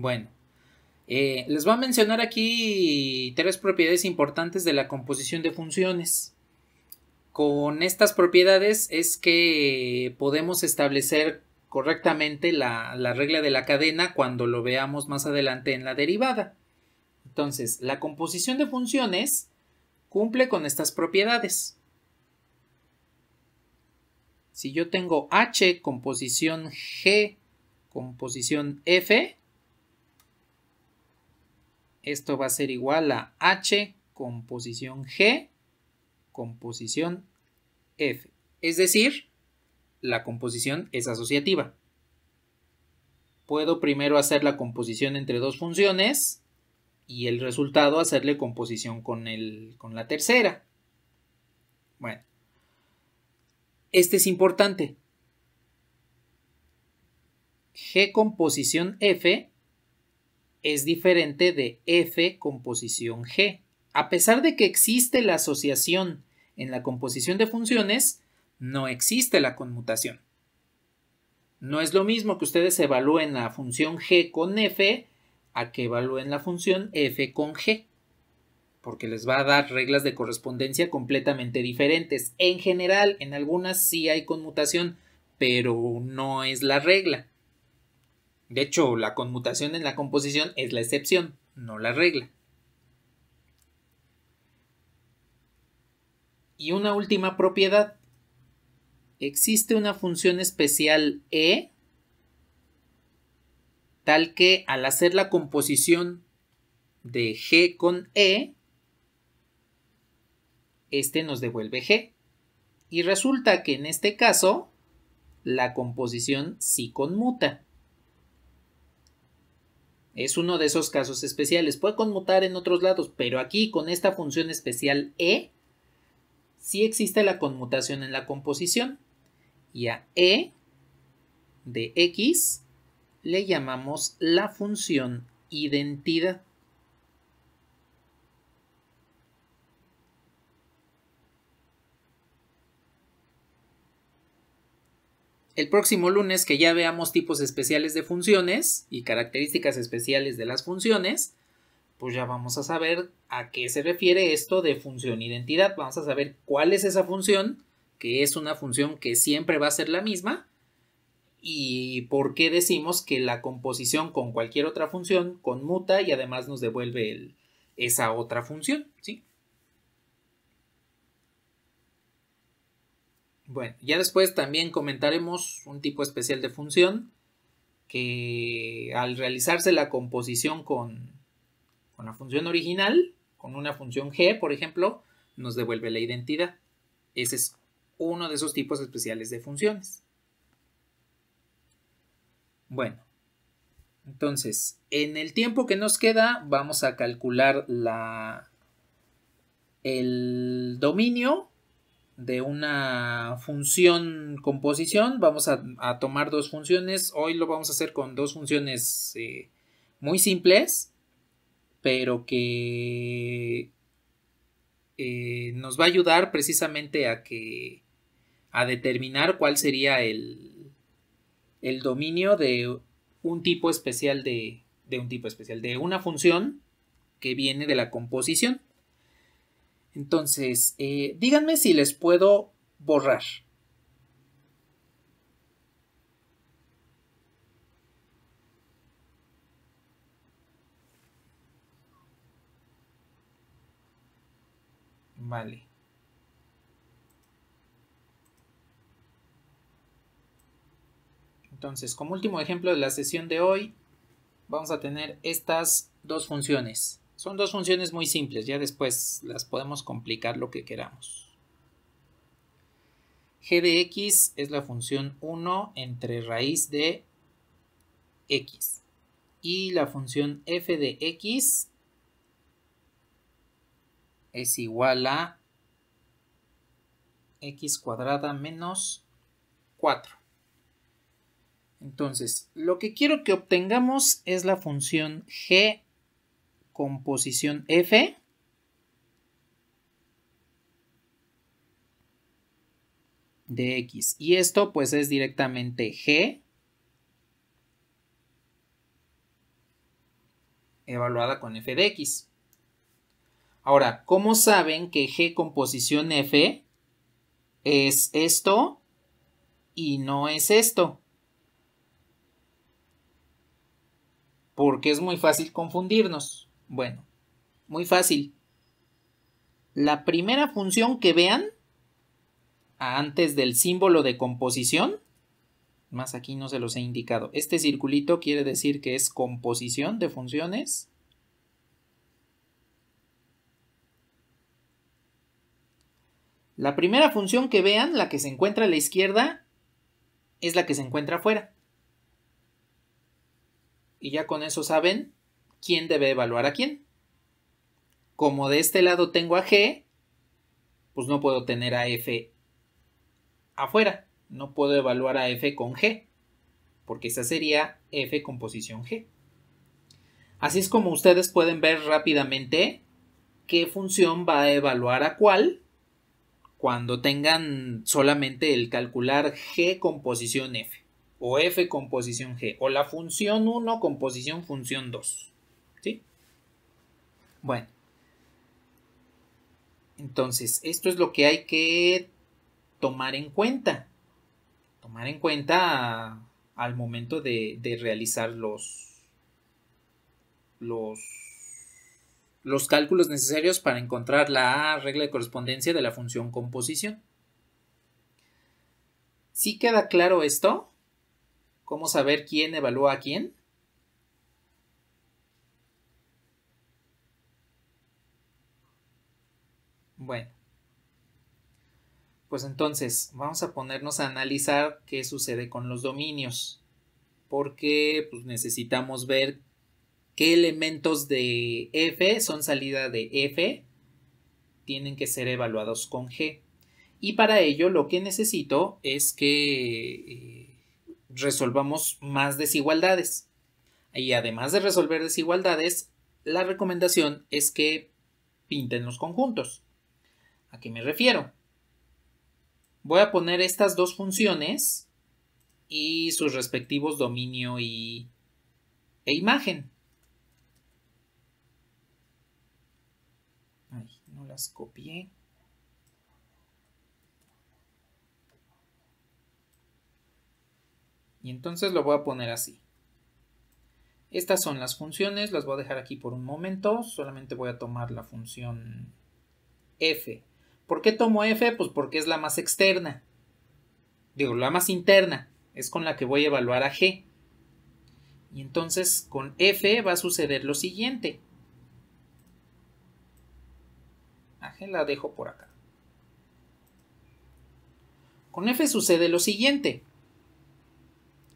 Bueno, eh, les voy a mencionar aquí tres propiedades importantes de la composición de funciones. Con estas propiedades es que podemos establecer correctamente la, regla de la cadena cuando lo veamos más adelante en la derivada. Entonces, la composición de funciones cumple con estas propiedades. Si yo tengo h, composición g, composición f, esto va a ser igual a H composición G composición F. Es decir, la composición es asociativa. Puedo primero hacer la composición entre dos funciones y el resultado hacerle composición con, con la tercera. Bueno, este es importante. G composición F es diferente de F composición G. A pesar de que existe la asociación en la composición de funciones, no existe la conmutación. No es lo mismo que ustedes evalúen la función g con f a que evalúen la función f con g, porque les va a dar reglas de correspondencia completamente diferentes. En general, en algunas sí hay conmutación, pero no es la regla. De hecho, la conmutación en la composición es la excepción, no la regla. Y una última propiedad. Existe una función especial e tal que al hacer la composición de g con e, este nos devuelve g. Y resulta que en este caso, la composición sí conmuta. Es uno de esos casos especiales. Puede conmutar en otros lados, pero aquí con esta función especial E, sí existe la conmutación en la composición. Y a E de X le llamamos la función identidad. el próximo lunes que ya veamos tipos especiales de funciones y características especiales de las funciones, pues ya vamos a saber a qué se refiere esto de función identidad. Vamos a saber cuál es esa función, que es una función que siempre va a ser la misma, y por qué decimos que la composición con cualquier otra función conmuta y además nos devuelve esa otra función, ¿sí? Bueno, ya después también comentaremos un tipo especial de función que al realizarse la composición con, la función original, con una función g, por ejemplo, nos devuelve la identidad. Ese es uno de esos tipos especiales de funciones. Bueno, entonces, en el tiempo que nos queda, vamos a calcular la, el dominio de una función composición. Vamos a, tomar dos funciones. Hoy lo vamos a hacer con dos funciones eh, muy simples, pero que eh, nos va a ayudar precisamente a que a determinar cuál sería el, el dominio de un tipo especial de, de un tipo especial de una función que viene de la composición. Entonces, eh, díganme si les puedo borrar. Vale. Entonces, como último ejemplo de la sesión de hoy, vamos a tener estas dos funciones. Son dos funciones muy simples, ya después las podemos complicar lo que queramos. g de x es la función 1 entre raíz de x. Y la función f de x es igual a x cuadrada menos 4. Entonces, lo que quiero que obtengamos es la función g composición F. de X. Y esto pues es directamente G evaluada con f de x. Ahora, ¿cómo saben que g composición f es esto y no es esto? Porque es muy fácil confundirnos. Bueno, muy fácil. La primera función que vean antes del símbolo de composición, más aquí no se los he indicado. Este circulito quiere decir que es composición de funciones. La primera función que vean, la que se encuentra a la izquierda, es la que se encuentra afuera. Y ya con eso saben quién debe evaluar a quién. Como de este lado tengo a G, pues no puedo tener a F afuera. No puedo evaluar a F con G, porque esa sería F con posición G. Así es como ustedes pueden ver rápidamente qué función va a evaluar a cuál cuando tengan solamente el calcular G composición F o F con posición G o la función 1 composición función 2. Bueno. Entonces, esto es lo que hay que tomar en cuenta. Tomar en cuenta al momento de, realizar los, los, los cálculos necesarios para encontrar la regla de correspondencia de la función composición. ¿Sí queda claro esto? ¿Cómo saber quién evalúa a quién? Bueno, pues entonces vamos a ponernos a analizar qué sucede con los dominios, porque pues, necesitamos ver qué elementos de F son salida de F, tienen que ser evaluados con G. Y para ello lo que necesito es que eh, resolvamos más desigualdades. Y además de resolver desigualdades, la recomendación es que pinten los conjuntos. ¿A qué me refiero? Voy a poner estas dos funciones y sus respectivos dominio y, e imagen. Ay, no las copié. Y entonces lo voy a poner así. Estas son las funciones, las voy a dejar aquí por un momento, solamente voy a tomar la función f ¿Por qué tomo F? Pues porque es la más externa. Digo, la más interna. Es con la que voy a evaluar a G. Y entonces con F va a suceder lo siguiente. A G la dejo por acá. Con F sucede lo siguiente.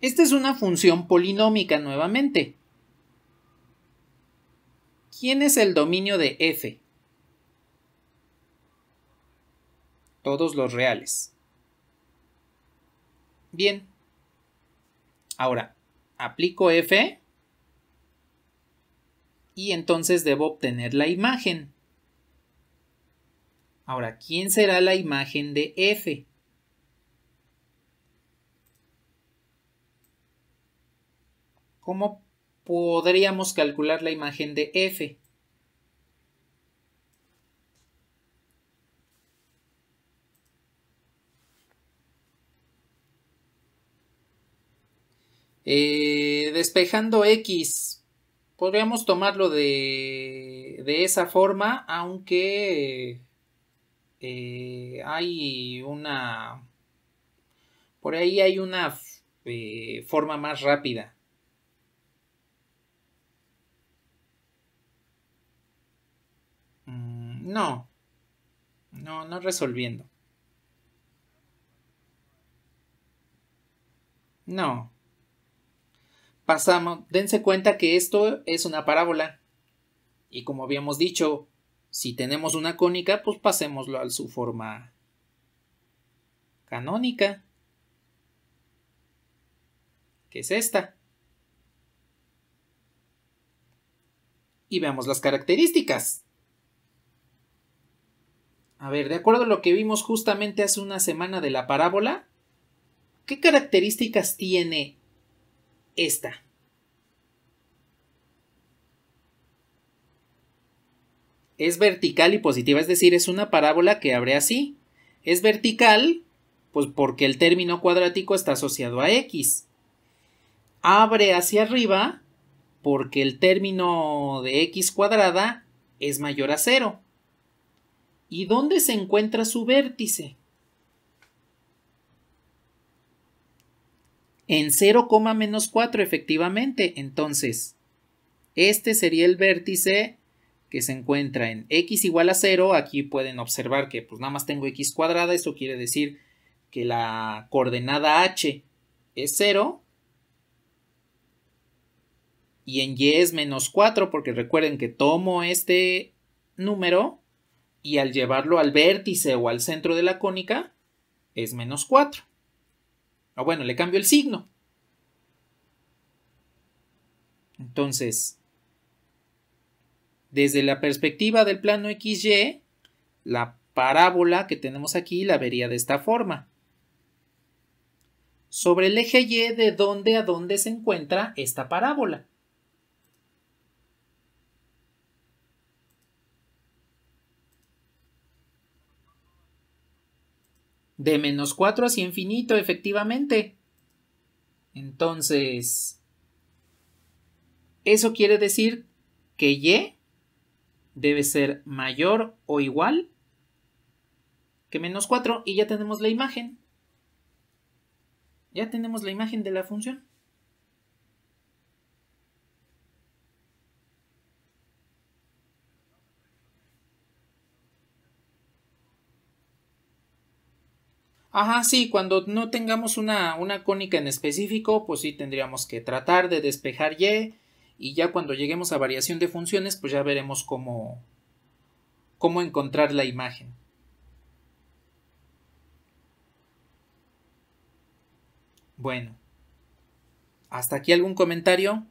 Esta es una función polinómica nuevamente. ¿Quién es el dominio de F? todos los reales. Bien. Ahora, aplico F y entonces debo obtener la imagen. Ahora, ¿quién será la imagen de F? ¿Cómo podríamos calcular la imagen de F? Eh, despejando X. Podríamos tomarlo de, de esa forma, aunque eh, hay una... Por ahí hay una eh, forma más rápida. Mm, no. No, no resolviendo. No pasamos, dense cuenta que esto es una parábola. Y como habíamos dicho, si tenemos una cónica, pues pasémoslo a su forma canónica, que es esta. Y veamos las características. A ver, de acuerdo a lo que vimos justamente hace una semana de la parábola, ¿qué características tiene esta. Es vertical y positiva, es decir, es una parábola que abre así. Es vertical, pues porque el término cuadrático está asociado a x. Abre hacia arriba, porque el término de x cuadrada es mayor a cero. ¿Y dónde se encuentra su vértice? en 0, menos 4 efectivamente. Entonces, este sería el vértice que se encuentra en x igual a 0. Aquí pueden observar que pues nada más tengo x cuadrada. eso quiere decir que la coordenada h es 0. Y en y es menos 4 porque recuerden que tomo este número y al llevarlo al vértice o al centro de la cónica es menos 4. O ah, bueno, le cambio el signo. Entonces, desde la perspectiva del plano XY, la parábola que tenemos aquí la vería de esta forma. Sobre el eje Y, ¿de dónde a dónde se encuentra esta parábola? De menos 4 hacia infinito, efectivamente. Entonces, eso quiere decir que y debe ser mayor o igual que menos 4 y ya tenemos la imagen. Ya tenemos la imagen de la función. Ajá, sí, cuando no tengamos una, una cónica en específico, pues sí tendríamos que tratar de despejar y y ya cuando lleguemos a variación de funciones, pues ya veremos cómo, cómo encontrar la imagen. Bueno, ¿hasta aquí algún comentario?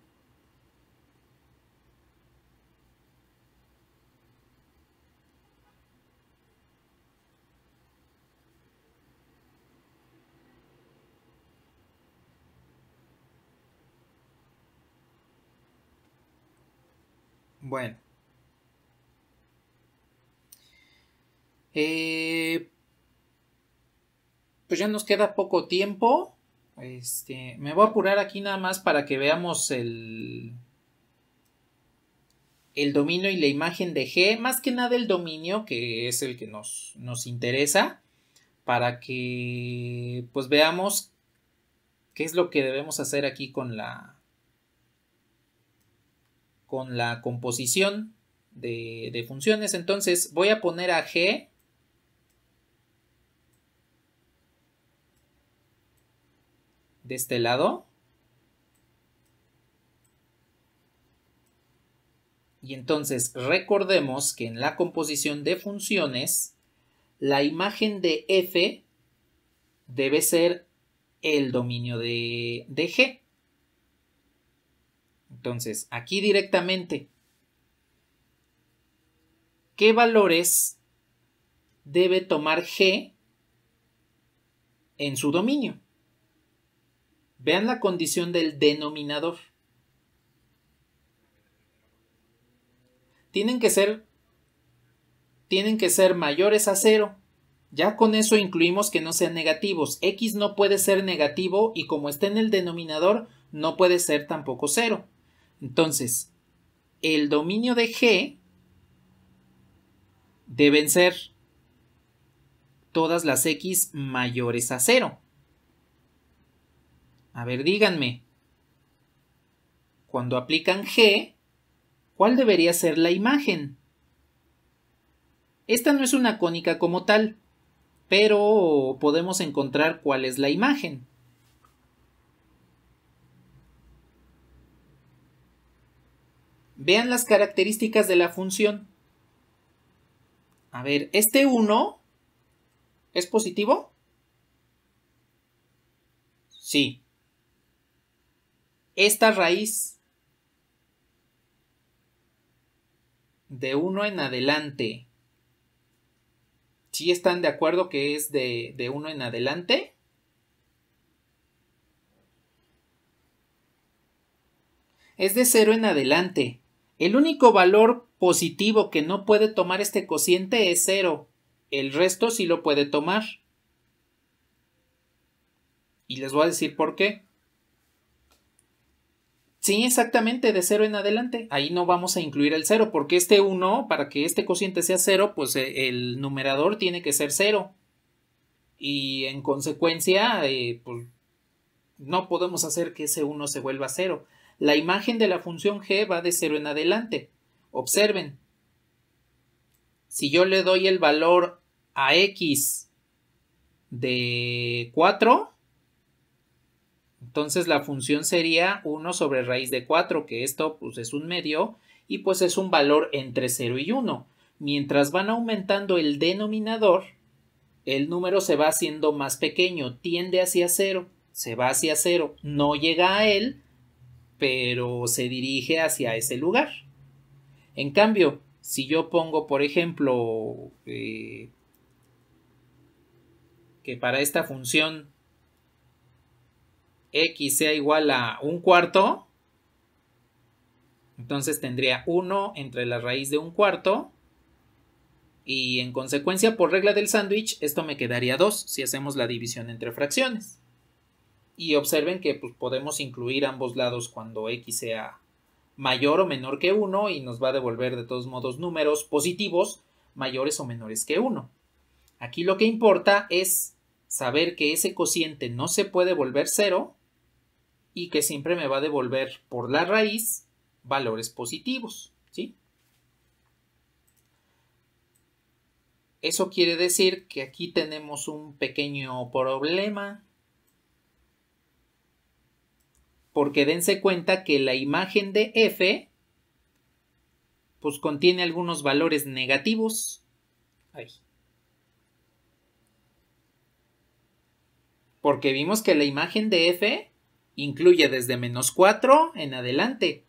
Bueno. Eh, pues ya nos queda poco tiempo. Este, me voy a apurar aquí nada más para que veamos el, el dominio y la imagen de G. Más que nada el dominio, que es el que nos, nos interesa, para que pues veamos qué es lo que debemos hacer aquí con la, con la composición de, funciones. Entonces voy a poner a g de este lado. Y entonces recordemos que en la composición de funciones, la imagen de f debe ser el dominio de g. Entonces, aquí directamente, ¿qué valores debe tomar G en su dominio? Vean la condición del denominador. Tienen que ser tienen que ser mayores a cero. Ya con eso incluimos que no sean negativos. X no puede ser negativo y como está en el denominador, no puede ser tampoco cero. Entonces, el dominio de G deben ser todas las X mayores a cero. A ver, díganme, cuando aplican G, ¿cuál debería ser la imagen? Esta no es una cónica como tal, pero podemos encontrar cuál es la imagen. Vean las características de la función. A ver, este 1 es positivo. Sí. Esta raíz de 1 en adelante. ¿Sí están de acuerdo que es de, de 1 en adelante? Es de 0 en adelante. El único valor positivo que no puede tomar este cociente es cero. El resto sí lo puede tomar. Y les voy a decir por qué. Sí, exactamente, de cero en adelante. Ahí no vamos a incluir el cero, porque este 1, para que este cociente sea cero, pues eh, el numerador tiene que ser cero. Y en consecuencia, eh, pues, no podemos hacer que ese 1 se vuelva cero. La imagen de la función g va de 0 en adelante. Observen. Si yo le doy el valor a x de 4, entonces la función sería 1 sobre raíz de 4, que esto pues, es un medio y pues es un valor entre 0 y 1. Mientras van aumentando el denominador, el número se va haciendo más pequeño, tiende hacia 0, se va hacia 0, no llega a él pero se dirige hacia ese lugar. En cambio, si yo pongo, por ejemplo, eh, que para esta función x sea igual a un cuarto, entonces tendría 1 entre la raíz de un cuarto y en consecuencia por regla del sándwich esto me quedaría 2 si hacemos la división entre fracciones y observen que pues, podemos incluir ambos lados cuando x sea mayor o menor que 1 y nos va a devolver de todos modos números positivos mayores o menores que 1. Aquí lo que importa es saber que ese cociente no se puede volver 0 y que siempre me va a devolver por la raíz valores positivos. ¿sí? Eso quiere decir que aquí tenemos un pequeño problema porque dense cuenta que la imagen de f pues contiene algunos valores negativos. Porque vimos que la imagen de f incluye desde menos 4 en adelante.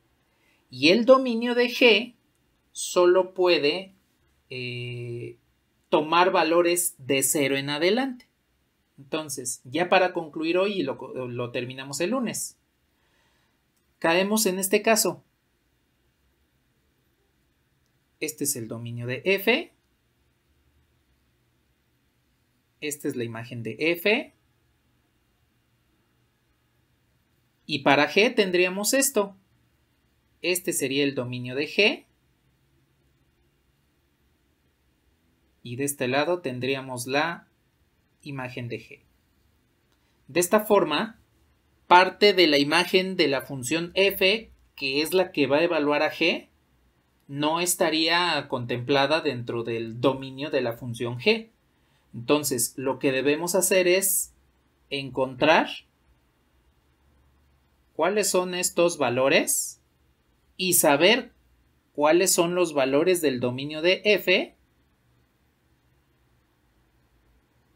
Y el dominio de g solo puede eh, tomar valores de 0 en adelante. Entonces, ya para concluir hoy lo terminamos el lunes caemos en este caso. Este es el dominio de F. Esta es la imagen de F. Y para G tendríamos esto. Este sería el dominio de G. Y de este lado tendríamos la imagen de G. De esta forma, parte de la imagen de la función f, que es la que va a evaluar a g, no estaría contemplada dentro del dominio de la función g. Entonces, lo que debemos hacer es encontrar cuáles son estos valores y saber cuáles son los valores del dominio de f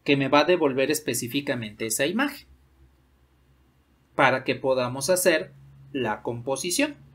que me va a devolver específicamente esa imagen para que podamos hacer la composición.